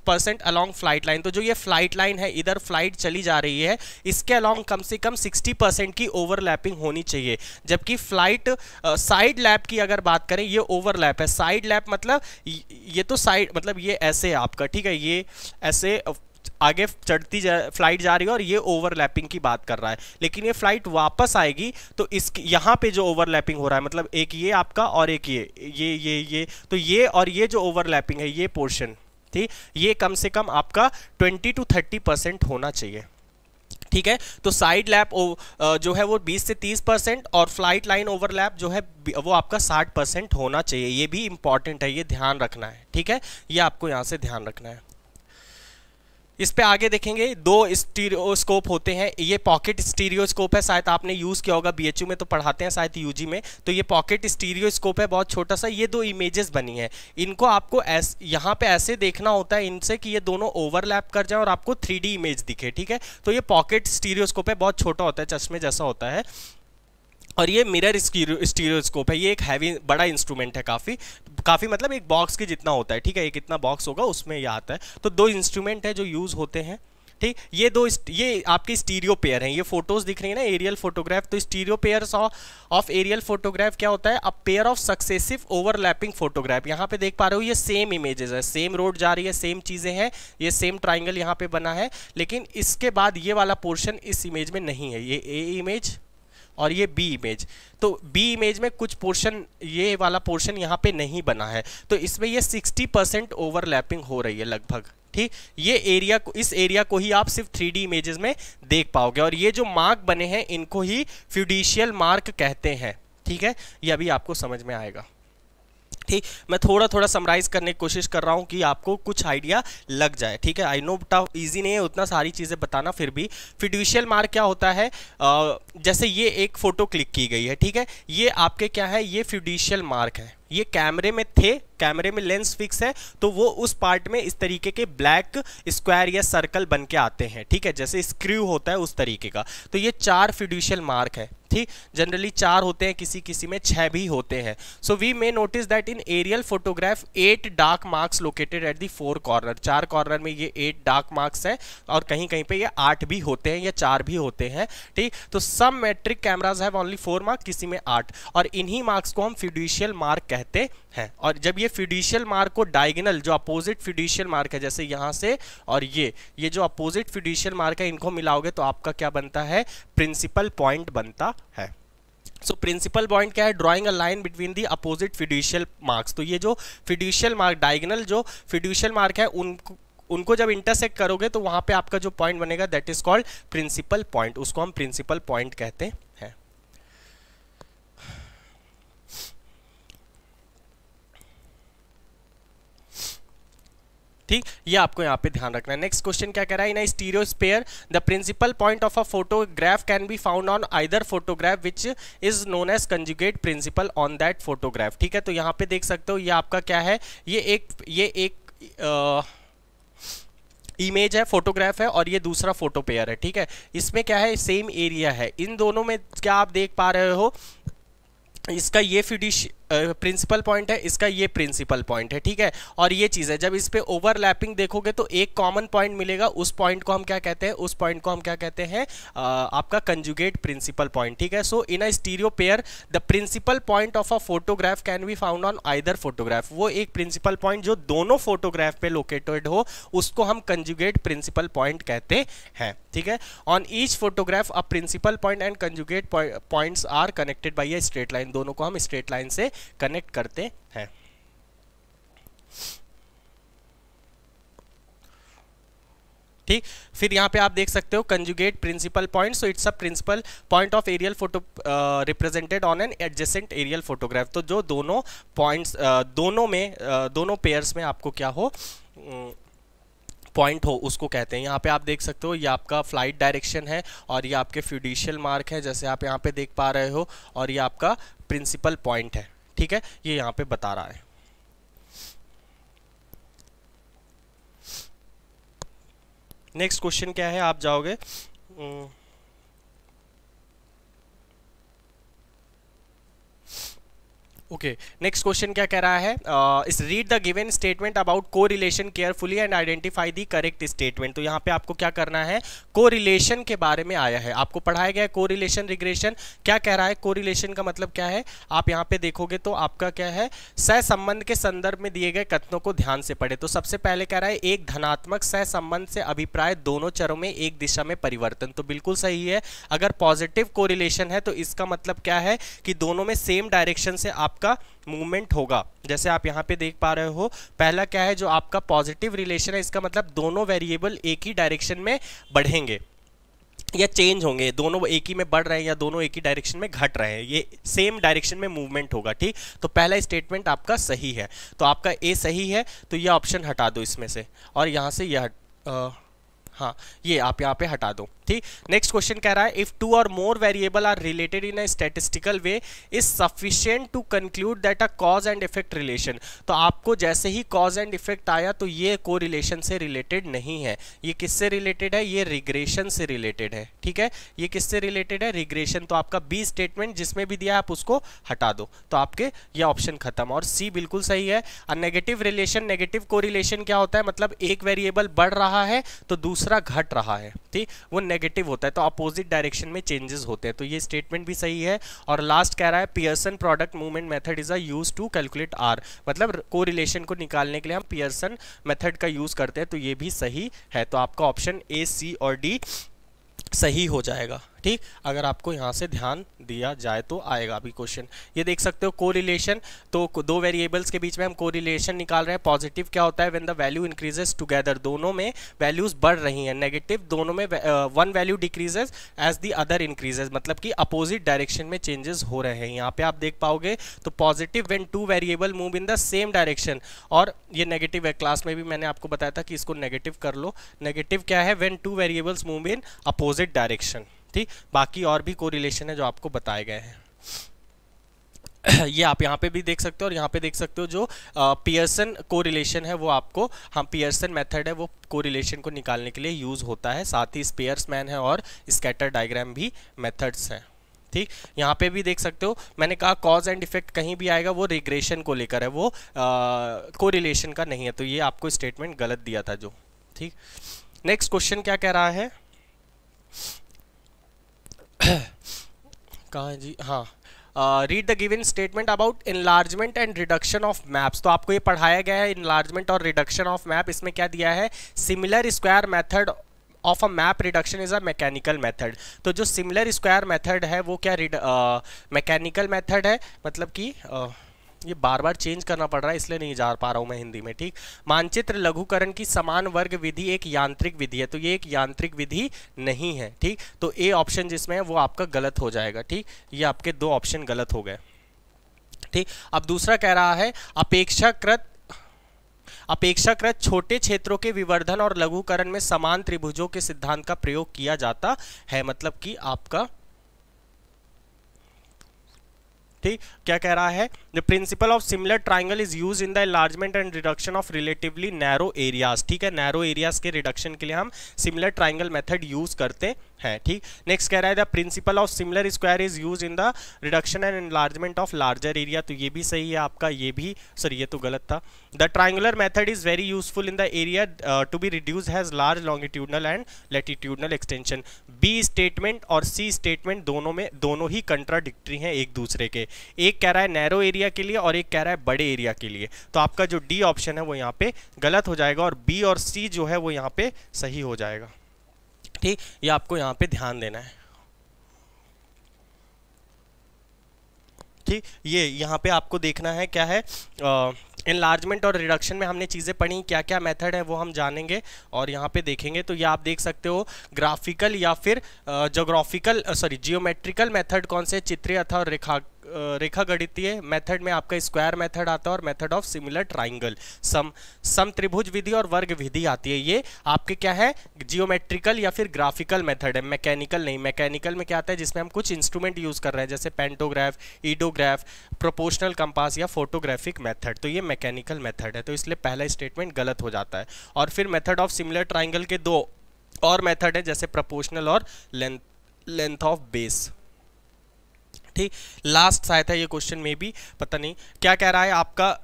percent along flight line तो जो ये फ्लाइट लाइन है इधर फ्लाइट चली जा रही है इसके अलॉन्ग कम से कम सिक्सटी की ओवरलैपिंग होनी चाहिए जबकि फ्लाइट साइड लैप की अगर बात करें ये ओवरलैप है साइड लैप मतलब ये तो साइड मतलब ये ऐसे आपका ठीक है ये ऐसे आगे चढ़ती जा, फ्लाइट जा रही है और ये ओवरलैपिंग की बात कर रहा है लेकिन ये फ्लाइट वापस आएगी तो इस यहाँ पे जो ओवरलैपिंग हो रहा है मतलब एक ये आपका और एक ये ये ये ये तो ये और ये जो ओवरलैपिंग है ये पोर्शन ठीक ये कम से कम आपका ट्वेंटी टू थर्टी परसेंट होना चाहिए ठीक है तो साइड लैप जो है वो 20 से 30 परसेंट और फ्लाइट लाइन ओवरलैप जो है वो आपका 60 परसेंट होना चाहिए ये भी इंपॉर्टेंट है ये ध्यान रखना है ठीक है ये आपको यहाँ से ध्यान रखना है इस पे आगे देखेंगे दो स्टीरियोस्कोप होते हैं ये पॉकेट स्टीरियोस्कोप है शायद आपने यूज़ किया होगा बीएचयू में तो पढ़ाते हैं शायद यूजी में तो ये पॉकेट स्टीरियोस्कोप है बहुत छोटा सा ये दो इमेजेस बनी है इनको आपको ऐस यहाँ पे ऐसे देखना होता है इनसे कि ये दोनों ओवरलैप कर जाए और आपको थ्री इमेज दिखे ठीक है तो ये पॉकेट स्टीरियोस्कोप है बहुत छोटा होता है चश्मे जैसा होता है और ये मिरर स्टीरियोस्कोप है ये एक हैवी बड़ा इंस्ट्रूमेंट है काफ़ी काफ़ी मतलब एक बॉक्स के जितना होता है ठीक है एक इतना बॉक्स होगा उसमें यह आता है तो दो इंस्ट्रूमेंट है जो यूज़ होते हैं ठीक ये दो ये आपके स्टीरियो पेयर हैं ये फोटोज दिख रही है ना एरियल फोटोग्राफ तो stereo pair of aerial photograph क्या होता है a pair of successive overlapping photograph यहाँ पे देख पा रहे हो ये सेम इमेजेस है सेम रोड जा रही है सेम चीज़ें हैं ये सेम ट्राइंगल यहाँ पे बना है लेकिन इसके बाद ये वाला पोर्शन इस इमेज में नहीं है ये ए इमेज और ये बी इमेज तो बी इमेज में कुछ पोर्शन ये वाला पोर्शन यहाँ पे नहीं बना है तो इसमें ये 60 परसेंट ओवरलैपिंग हो रही है लगभग ठीक ये एरिया को इस एरिया को ही आप सिर्फ थ्री डी इमेजेस में देख पाओगे और ये जो मार्क बने हैं इनको ही फ्यूडिशियल मार्क कहते हैं ठीक है ये अभी आपको समझ में आएगा ठीक मैं थोड़ा थोड़ा समराइज़ करने की कोशिश कर रहा हूँ कि आपको कुछ आइडिया लग जाए ठीक है आई नो बटा ईजी नहीं है उतना सारी चीज़ें बताना फिर भी फिड्यूशियल मार्क क्या होता है आ, जैसे ये एक फ़ोटो क्लिक की गई है ठीक है ये आपके क्या है ये फिड्यूशियल मार्क है ये कैमरे में थे कैमरे में लेंस फिक्स है तो वो उस पार्ट में इस तरीके के ब्लैक स्क्वायर या सर्कल बन के आते हैं ठीक है जैसे स्क्रू होता है उस तरीके का तो ये चार फिड्यूशियल मार्क है ठीक जनरली चार होते हैं किसी किसी में छह भी होते हैं so we may notice that in aerial photograph at dark marks located at the four corner चार कॉर्नर में ये एट डार्क मार्क्स हैं और कहीं कहीं पे ये आठ भी होते हैं या चार भी होते हैं ठीक तो सब metric cameras have only four mark किसी में आठ और इन्हीं मार्क्स को हम फिड्यूशियल मार्क कहते हैं और जब ये फ्यूडिशियल मार्क को डायगनल जो अपोजिट फ्यूडिशियल मार्क है जैसे यहाँ से और ये ये जो अपोजिट फ्यूडिशियल मार्क है इनको मिलाओगे तो आपका क्या बनता है प्रिंसिपल पॉइंट बनता है सो प्रिंसिपल पॉइंट क्या है drawing a line between the opposite fiducial marks तो ये जो फिड्यूशियल मार्क डायगनल जो फिड्यूशियल मार्क है उन उनको जब इंटरसेक्ट करोगे तो वहाँ पे आपका जो पॉइंट बनेगा that is called principal point उसको हम प्रिंसिपल पॉइंट कहते हैं ठीक ये आपको यहाँ पे ध्यान रखना है नेक्स्ट क्वेश्चन क्या कह रहा है in stereo pair the principal point of a photograph can be found on either photograph which is known as conjugate principal on that photograph ठीक है तो यहाँ पे देख सकते हो ये आपका क्या है ये एक ये एक आ, इमेज है फोटोग्राफ है और ये दूसरा फोटो पेयर है ठीक है इसमें क्या है सेम एरिया है इन दोनों में क्या आप देख पा रहे हो इसका ये फिडिश प्रिंसिपल पॉइंट है इसका ये प्रिंसिपल पॉइंट है ठीक है और ये चीज़ है जब इस पर ओवरलैपिंग देखोगे तो एक कॉमन पॉइंट मिलेगा उस पॉइंट को हम क्या कहते हैं उस पॉइंट को हम क्या कहते हैं आपका कंजुगेट प्रिंसिपल पॉइंट ठीक है so in a stereo pair the principal point of a photograph can be found on either photograph वो एक प्रिंसिपल पॉइंट जो दोनों फोटोग्राफ पे लोकेटेड हो उसको हम कंजुगेट प्रिंसिपल पॉइंट कहते हैं ठीक है on each photograph a principal point and conjugate points are connected by a straight line दोनों को हम स्ट्रेट लाइन से कनेक्ट करते हैं ठीक फिर यहाँ पे आप देख सकते हो conjugate principal point so it's a principal point of aerial photo represented on an adjacent aerial photograph तो जो दोनों पॉइंट्स uh, दोनों में uh, दोनों पेयर्स में आपको क्या हो पॉइंट mm, हो उसको कहते हैं यहाँ पे आप देख सकते हो ये आपका फ्लाइट डायरेक्शन है और ये आपके फ्यूडिशियल मार्क है जैसे आप यहाँ पे देख पा रहे हो और ये आपका प्रिंसिपल पॉइंट है ठीक है ये यहाँ पे बता रहा है नेक्स्ट क्वेश्चन क्या है आप जाओगे hmm. ओके नेक्स्ट क्वेश्चन क्या कह रहा है इस read the given statement about correlation carefully and identify the correct statement तो यहाँ पे आपको क्या करना है को रिलेशन के बारे में आया है आपको पढ़ाया गया है को रिलेशन रिग्रेशन क्या कह रहा है को रिलेशन का मतलब क्या है आप यहाँ पे देखोगे तो आपका क्या है सह संबंध के संदर्भ में दिए गए कथनों को ध्यान से पढ़े तो सबसे पहले कह रहा है एक धनात्मक सह संबंध से अभिप्राय दोनों चरों में एक दिशा में परिवर्तन तो बिल्कुल सही है अगर पॉजिटिव को है तो इसका मतलब क्या है कि दोनों में सेम डायरेक्शन से आप आपका मूवमेंट होगा जैसे आप यहाँ पे देख पा रहे हो पहला क्या है जो आपका पॉजिटिव रिलेशन है इसका मतलब दोनों वेरिएबल एक ही डायरेक्शन में बढ़ेंगे या चेंज होंगे दोनों एक ही में बढ़ रहे हैं या दोनों एक ही डायरेक्शन में घट रहे हैं ये सेम डायरेक्शन में मूवमेंट होगा ठीक तो पहला स्टेटमेंट आपका सही है तो आपका ए सही है तो यह ऑप्शन हटा दो इसमें से और यहाँ से यह हाँ ये आप यहाँ पे हटा दो ठीक नेक्स्ट क्वेश्चन कह रहा है इफ टू और more variable are related in a statistical way is sufficient to conclude that a cause and effect relation तो आपको जैसे ही कॉज एंड इफेक्ट आया तो ये को रिलेशन से रिलेटेड नहीं है ये किससे रिलेटेड है ये रिग्रेशन से रिलेटेड है ठीक है ये किससे रिलेटेड है रिग्रेशन तो आपका बी स्टेटमेंट जिसमें भी दिया आप उसको हटा दो तो आपके ये ऑप्शन खत्म और सी बिल्कुल सही है नेगेटिव रिलेशन नेगेटिव को क्या होता है मतलब एक वेरिएबल बढ़ रहा है तो दूसरा दूसरा घट रहा है ठीक वो नेगेटिव होता है तो अपोजिट डायरेक्शन में चेंजेस होते हैं तो ये स्टेटमेंट भी सही है और लास्ट कह रहा है Pearson product movement method is a use to calculate R मतलब को को निकालने के लिए हम पियर्सन मेथड का यूज करते हैं तो ये भी सही है तो आपका ऑप्शन ए सी और डी सही हो जाएगा ठीक अगर आपको यहाँ से ध्यान दिया जाए तो आएगा अभी क्वेश्चन ये देख सकते हो कोरिलेशन तो दो वेरिएबल्स के बीच में हम कोरिलेशन निकाल रहे हैं पॉजिटिव क्या होता है when the value increases together दोनों में वैल्यूज बढ़ रही हैं नेगेटिव दोनों में one value decreases as the other increases मतलब कि अपोजिट डायरेक्शन में चेंजेस हो रहे हैं यहाँ पे आप देख पाओगे तो positive when two variable move in the same direction और ये नेगेटिव है क्लास में भी मैंने आपको बताया था कि इसको नेगेटिव कर लो नेगेटिव क्या है when two variables move in opposite direction ठीक बाकी और भी कोरिलेशन है जो आपको बताए गए हैं ये आप यहाँ पे भी देख सकते हो और यहाँ पे देख सकते हो जो पियर्सन कोरिलेशन है वो आपको हम पियर्सन मेथड है वो कोरिलेशन को निकालने के लिए यूज़ होता है साथ ही स्पेयर्समैन है और स्कैटर डायग्राम भी मेथड्स हैं ठीक यहाँ पे भी देख सकते हो मैंने कहा कॉज एंड इफेक्ट कहीं भी आएगा वो रिग्रेशन को लेकर है वो कोरिलेशन का नहीं है तो ये आपको स्टेटमेंट गलत दिया था जो ठीक नेक्स्ट क्वेश्चन क्या कह रहा है कहाँ जी हाँ read the given statement about enlargement and reduction of maps तो आपको ये पढ़ाया गया है इनलार्जमेंट और रिडक्शन ऑफ मैप इसमें क्या दिया है similar square method of a map reduction is a mechanical method तो जो सिमिलर स्क्वायर मेथड है वो क्या मैकेनिकल मेथड है मतलब कि uh, ये बार बार चेंज करना पड़ रहा है इसलिए नहीं जा पा रहा हूँ मैं हिंदी में ठीक मानचित्र लघुकरण की समान वर्ग विधि एक यांत्रिक विधि है तो ये एक यांत्रिक विधि नहीं है ठीक तो ए ऑप्शन जिसमें है वो आपका गलत हो जाएगा ठीक ये आपके दो ऑप्शन गलत हो गए ठीक अब दूसरा कह रहा है अपेक्षाकृत अपेक्षाकृत छोटे क्षेत्रों के विवर्धन और लघुकरण में समान त्रिभुजों के सिद्धांत का प्रयोग किया जाता है मतलब कि आपका ठीक क्या कह रहा है the principle of similar triangle is use in the enlargement and reduction of relatively narrow areas ठीक है नैरो एरियाज के रिडक्शन के लिए हम सिमिलर ट्राइंगल मेथड यूज करते है ठीक नेक्स्ट कह रहा है the principle of similar square is use in the reduction and enlargement of larger area तो ये भी सही है आपका ये भी सर ये तो गलत था the triangular method is very useful in the area to be reduce has large longitudinal and latitudinal extension B statement और सी स्टेटमेंट दोनों में दोनों ही कंट्राडिक्ट्री हैं एक दूसरे के एक कह रहा है नैरो एरिया के लिए और एक कह रहा है बड़े एरिया के लिए तो आपका जो डी ऑप्शन है वो यहाँ पे गलत हो जाएगा और बी और सी जो है वो यहाँ पे सही हो जाएगा ठीक ये आपको यहाँ पे ध्यान देना है ठीक ये यहाँ पे आपको देखना है क्या है इनलार्जमेंट और रिडक्शन में हमने चीज़ें पढ़ी क्या क्या मेथड है वो हम जानेंगे और यहाँ पे देखेंगे तो ये आप देख सकते हो ग्राफिकल या फिर जोग्राफिकल सॉरी जियोमेट्रिकल मेथड कौन से चित्र अथा और रेखा रेखा गणितीय मेथड में आपका स्क्वायर मेथड आता है और मेथड ऑफ सिमिलर ट्राइंगल सम सम त्रिभुज विधि और वर्ग विधि आती है ये आपके क्या है जियोमेट्रिकल या फिर ग्राफिकल मेथड है मैकेनिकल नहीं मैकेनिकल में क्या आता है जिसमें हम कुछ इंस्ट्रूमेंट यूज़ कर रहे हैं जैसे पेंटोग्राफ ईडोग्राफ प्रोपोर्शनल कंपास या फोटोग्राफिक मेथड तो ये मैकेनिकल मेथड है तो इसलिए पहला स्टेटमेंट गलत हो जाता है और फिर मेथड ऑफ सिमिलर ट्राइंगल के दो और मेथड है जैसे प्रोपोर्शनल और लेंथ लेंथ ऑफ बेस थी लास्ट शायद था ये क्वेश्चन में भी पता नहीं क्या कह रहा है आपका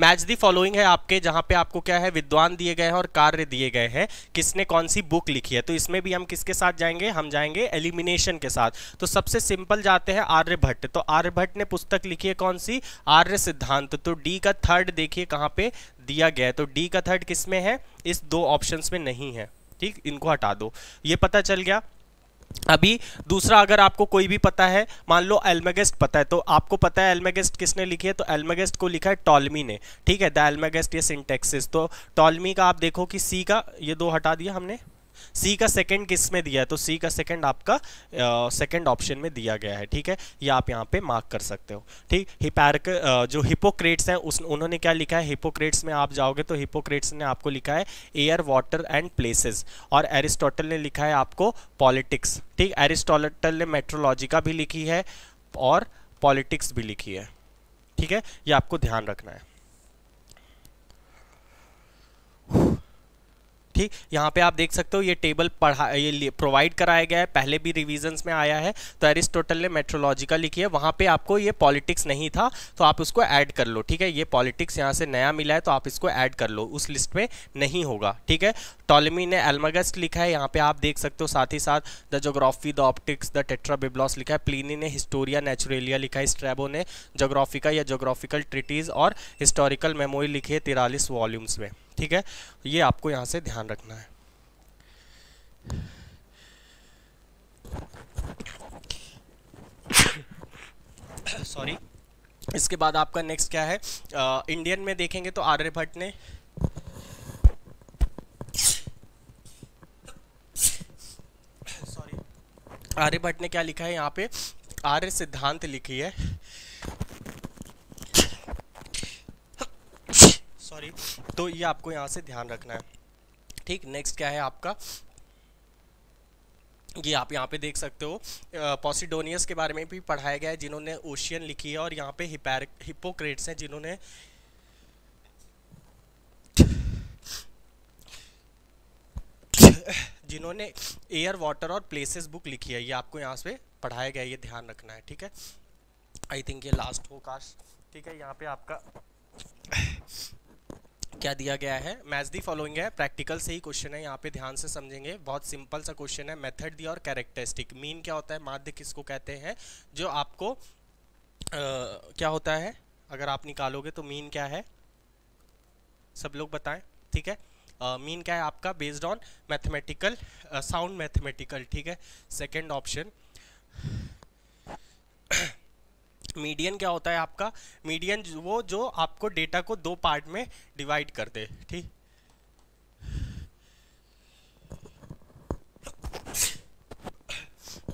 मैच दी फॉलोइंग है आपके जहाँ पे आपको क्या है विद्वान दिए गए हैं और कार्य दिए गए हैं किसने कौन सी बुक लिखी है तो इसमें भी हम किसके साथ जाएंगे हम जाएंगे एलिमिनेशन के साथ तो सबसे सिंपल जाते हैं आर्यभट्ट तो आर्यभट्ट ने पुस्तक लिखी है कौन सी आर्य सिद्धांत तो डी का थर्ड देखिए कहाँ पे दिया गया है तो डी का थर्ड किस में है इस दो ऑप्शन में नहीं है ठीक इनको हटा दो ये पता चल गया अभी दूसरा अगर आपको कोई भी पता है मान लो एलमेगेस्ट पता है तो आपको पता है एलमेगेस्ट किसने लिखी है तो एलमेगेस्ट को लिखा है टॉलमी ने ठीक है द एलमेगेस्ट ये सिंटेक्सिस तो टॉलमी का आप देखो कि सी का ये दो हटा दिया हमने सी का सेकंड किस में दिया है तो सी का सेकंड आपका सेकंड uh, ऑप्शन में दिया गया है ठीक है ये आप यहाँ पे मार्क कर सकते हो ठीक हिपैरक uh, जो हिपोक्रेट्स हैं उस उन्होंने क्या लिखा है हिपोक्रेट्स में आप जाओगे तो हिपोक्रेट्स ने आपको लिखा है एयर वाटर एंड प्लेसेस और एरिस्टोटल ने लिखा है आपको पॉलिटिक्स ठीक एरिस्टोटल ने मेट्रोलॉजी का भी लिखी है और पॉलिटिक्स भी लिखी है ठीक है ये आपको ध्यान रखना है ठीक यहाँ पे आप देख सकते हो ये टेबल पढ़ा ये प्रोवाइड कराया गया है पहले भी रिविजन्स में आया है तो एरिस्टोटल ने मेट्रोलॉजी का लिखी है वहाँ पे आपको ये पॉलिटिक्स नहीं था तो आप उसको ऐड कर लो ठीक है ये पॉलिटिक्स यहाँ से नया मिला है तो आप इसको ऐड कर लो उस लिस्ट में नहीं होगा ठीक है टॉलमी ने एलमगस्ट लिखा है यहाँ पे आप देख सकते हो साथ ही साथ the geography the optics the tetrabiblos लिखा है प्लीनी ने हिस्टोरिया नेचुरेलिया लिखा है स्ट्रेबो ने जोग्राफिका या जोग्राफिकल ट्रिटीज़ और हिस्टोरिकल मेमोरी लिखी है तिरालीस वॉल्यूम्स में ठीक है तो ये आपको यहाँ से ध्यान रखना है सॉरी इसके बाद आपका नेक्स्ट क्या है आ, इंडियन में देखेंगे तो आर्यभट्ट ने सॉरी आर्यभट्ट ने क्या लिखा है यहाँ पे आर्य सिद्धांत लिखी है सॉरी तो ये आपको यहाँ से ध्यान रखना है ठीक नेक्स्ट क्या है आपका ये आप यहाँ पे देख सकते हो पॉसिडोनियस के बारे में भी पढ़ाया गया है जिन्होंने ओशियन लिखी है और यहाँ पे हिपैर हिपोक्रेट्स हैं जिन्होंने जिन्होंने एयर वाटर और प्लेसेस बुक लिखी है ये आपको यहाँ से पढ़ाया गया है ये ध्यान रखना है ठीक है आई थिंक ये लास्ट हो काश ठीक है यहाँ पे आपका क्या दिया गया है मैच दी फॉलोइंग है प्रैक्टिकल से ही क्वेश्चन है यहाँ पे ध्यान से समझेंगे बहुत सिंपल सा क्वेश्चन है मेथड दिया और कैरेक्टरिस्टिक मीन क्या होता है माध्य किसको कहते हैं जो आपको आ, क्या होता है अगर आप निकालोगे तो मीन क्या है सब लोग बताएं ठीक है मीन uh, क्या है आपका based on mathematical sound mathematical ठीक है सेकेंड ऑप्शन मीडियन क्या होता है आपका मीडियन वो जो आपको डेटा को दो पार्ट में डिवाइड कर दे ठीक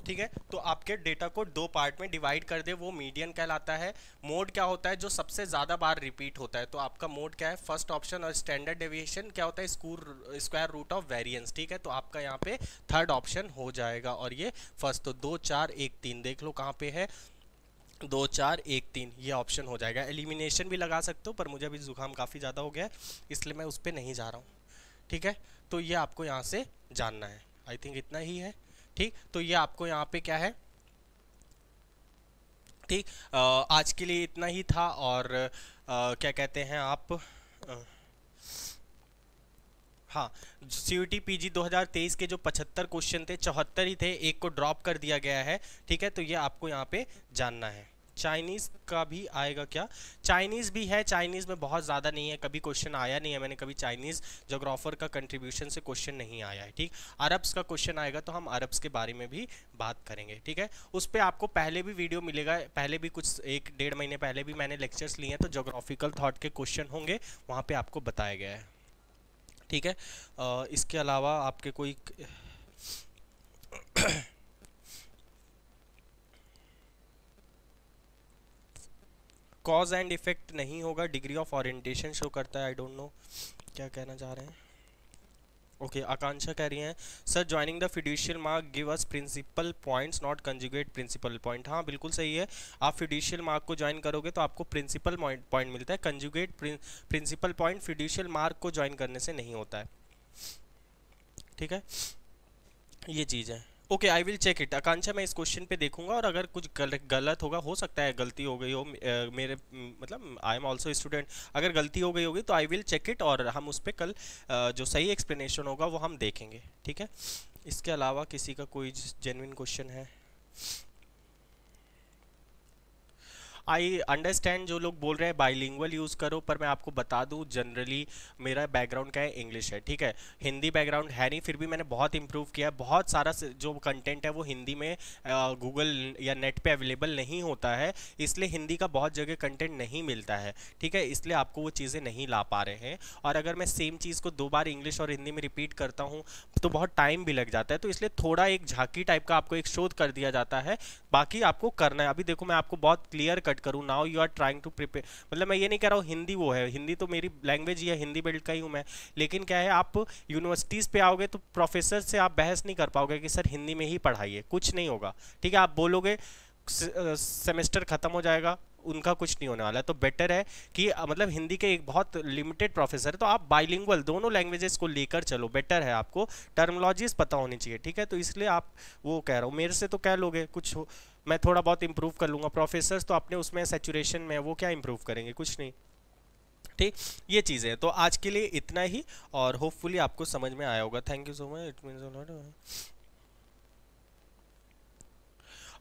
ठीक है तो आपके डेटा को दो पार्ट में डिवाइड कर दे वो मीडियन कहलाता है मोड क्या होता है जो सबसे ज़्यादा बार रिपीट होता है तो आपका मोड क्या है फर्स्ट ऑप्शन और स्टैंडर्ड डेविएशन क्या होता है square square root of variance ठीक है तो आपका यहाँ पे थर्ड ऑप्शन हो जाएगा और ये फर्स्ट तो दो चार एक तीन देख लो कहाँ पे है दो चार एक तीन ये ऑप्शन हो जाएगा एलिमिनेशन भी लगा सकते हो पर मुझे अभी ज़ुकाम काफ़ी ज़्यादा हो गया है इसलिए मैं उस पर नहीं जा रहा हूँ ठीक है तो ये आपको यहाँ से जानना है आई थिंक इतना ही है ठीक तो ये आपको यहाँ पे क्या है ठीक आज के लिए इतना ही था और आ, क्या कहते हैं आप आ, हाँ सी यू टी 2023 के जो 75 क्वेश्चन थे चौहत्तर ही थे एक को ड्रॉप कर दिया गया है ठीक है तो ये आपको यहाँ पे जानना है चाइनीज़ का भी आएगा क्या चाइनीज़ भी है चाइनीज़ में बहुत ज़्यादा नहीं है कभी क्वेश्चन आया नहीं है मैंने कभी चाइनीज़ जोग्राफर का कंट्रीब्यूशन से क्वेश्चन नहीं आया है ठीक अरब्स का क्वेश्चन आएगा तो हम अरब्स के बारे में भी बात करेंगे ठीक है उस पर आपको पहले भी वीडियो मिलेगा पहले भी कुछ एक डेढ़ महीने पहले भी मैंने लेक्चर्स लिए हैं तो जोग्राफिकल थाट के क्वेश्चन होंगे वहाँ पर आपको बताया गया है ठीक है इसके अलावा आपके कोई कॉज एंड इफेक्ट नहीं होगा डिग्री ऑफ ऑरिएंटेशन शो करता है आई डोंट नो क्या कहना चाह रहे हैं ओके okay, आकांक्षा कह रही हैं sir joining the fiducial mark give us principal points not conjugate principal point हाँ बिल्कुल सही है आप फिडिशियल मार्क को ज्वाइन करोगे तो आपको प्रिंसिपल पॉइंट मिलता है conjugate principal point fiducial mark को ज्वाइन करने से नहीं होता है ठीक है ये चीज़ है okay I will check it Akanksha मैं इस क्वेश्चन पे देखूंगा और अगर कुछ गल, गलत होगा हो सकता है गलती हो गई हो मेरे मतलब आई एम ऑल्सो स्टूडेंट अगर गलती हो गई होगी तो आई विल चेक इट और हम उस पर कल जो सही एक्सप्लेनेशन होगा वो हम देखेंगे ठीक है इसके अलावा किसी का कोई जेनविन क्वेश्चन है आई अंडरस्टैंड जो लोग बोल रहे हैं बाईलिंगुअल यूज़ करो पर मैं आपको बता दूँ जनरली मेरा बैकग्राउंड क्या है इंग्लिश है ठीक है हिंदी बैकग्राउंड है नहीं फिर भी मैंने बहुत इंप्रूव किया है बहुत सारा जो कंटेंट है वो हिंदी में गूगल या नेट पर अवेलेबल नहीं होता है इसलिए हिंदी का बहुत जगह कंटेंट नहीं मिलता है ठीक है इसलिए आपको वो चीज़ें नहीं ला पा रहे हैं और अगर मैं सेम चीज़ को दो बार इंग्लिश और हिंदी में रिपीट करता हूँ तो बहुत टाइम भी लग जाता है तो इसलिए थोड़ा एक झांकी टाइप का आपको एक शोध कर दिया जाता है बाकी आपको करना है अभी देखो मैं आपको बहुत क्लियर कट स्टार्ट करूँ now you are trying to prepare मतलब मैं ये नहीं कह रहा हूँ हिंदी वो है हिंदी तो मेरी लैंग्वेज ही है हिंदी बेल्ट का ही हूँ मैं लेकिन क्या है आप यूनिवर्सिटीज़ पर आओगे तो प्रोफेसर से आप बहस नहीं कर पाओगे कि सर हिंदी में ही पढ़ाइए कुछ नहीं होगा ठीक है आप बोलोगे सेमेस्टर ख़त्म हो जाएगा उनका कुछ नहीं होने वाला है तो बेटर है कि मतलब हिंदी के एक बहुत लिमिटेड प्रोफेसर है तो आप बाइलिंगुअल दोनों लैंग्वेजेस को लेकर चलो बेटर है आपको टर्मोलॉजीज पता होनी चाहिए ठीक है तो इसलिए आप वो कह रहा हूँ मेरे से तो कह लोगे कुछ हो मैं थोड़ा बहुत इम्प्रूव कर लूँगा प्रोफेसर तो अपने उसमें सेचुरेशन में वो क्या इम्प्रूव करेंगे कुछ नहीं ठीक ये चीज़ है तो आज के लिए इतना ही और होपफुली आपको समझ में आया होगा thank you so much it means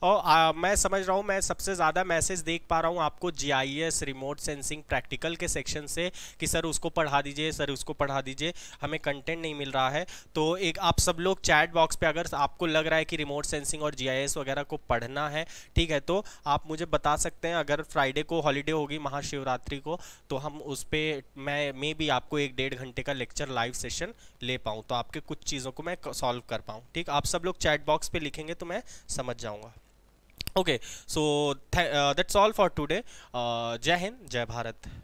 और आ, मैं समझ रहा हूँ मैं सबसे ज़्यादा मैसेज देख पा रहा हूँ आपको जीआईएस रिमोट सेंसिंग प्रैक्टिकल के सेक्शन से कि सर उसको पढ़ा दीजिए सर उसको पढ़ा दीजिए हमें कंटेंट नहीं मिल रहा है तो एक आप सब लोग चैट बॉक्स पर अगर आपको लग रहा है कि रिमोट सेंसिंग और जी वगैरह को पढ़ना है ठीक है तो आप मुझे बता सकते हैं अगर फ्राइडे को हॉलीडे होगी महाशिवरात्रि को तो हम उस पर मैं मे भी आपको एक डेढ़ घंटे का लेक्चर लाइव सेशन ले पाऊँ तो आपके कुछ चीज़ों को मैं सॉल्व कर पाऊँ ठीक आप सब लोग चैट बॉक्स पे लिखेंगे तो मैं समझ जाऊँगा okay so th uh, that's all for today uh, jai hind jai bharat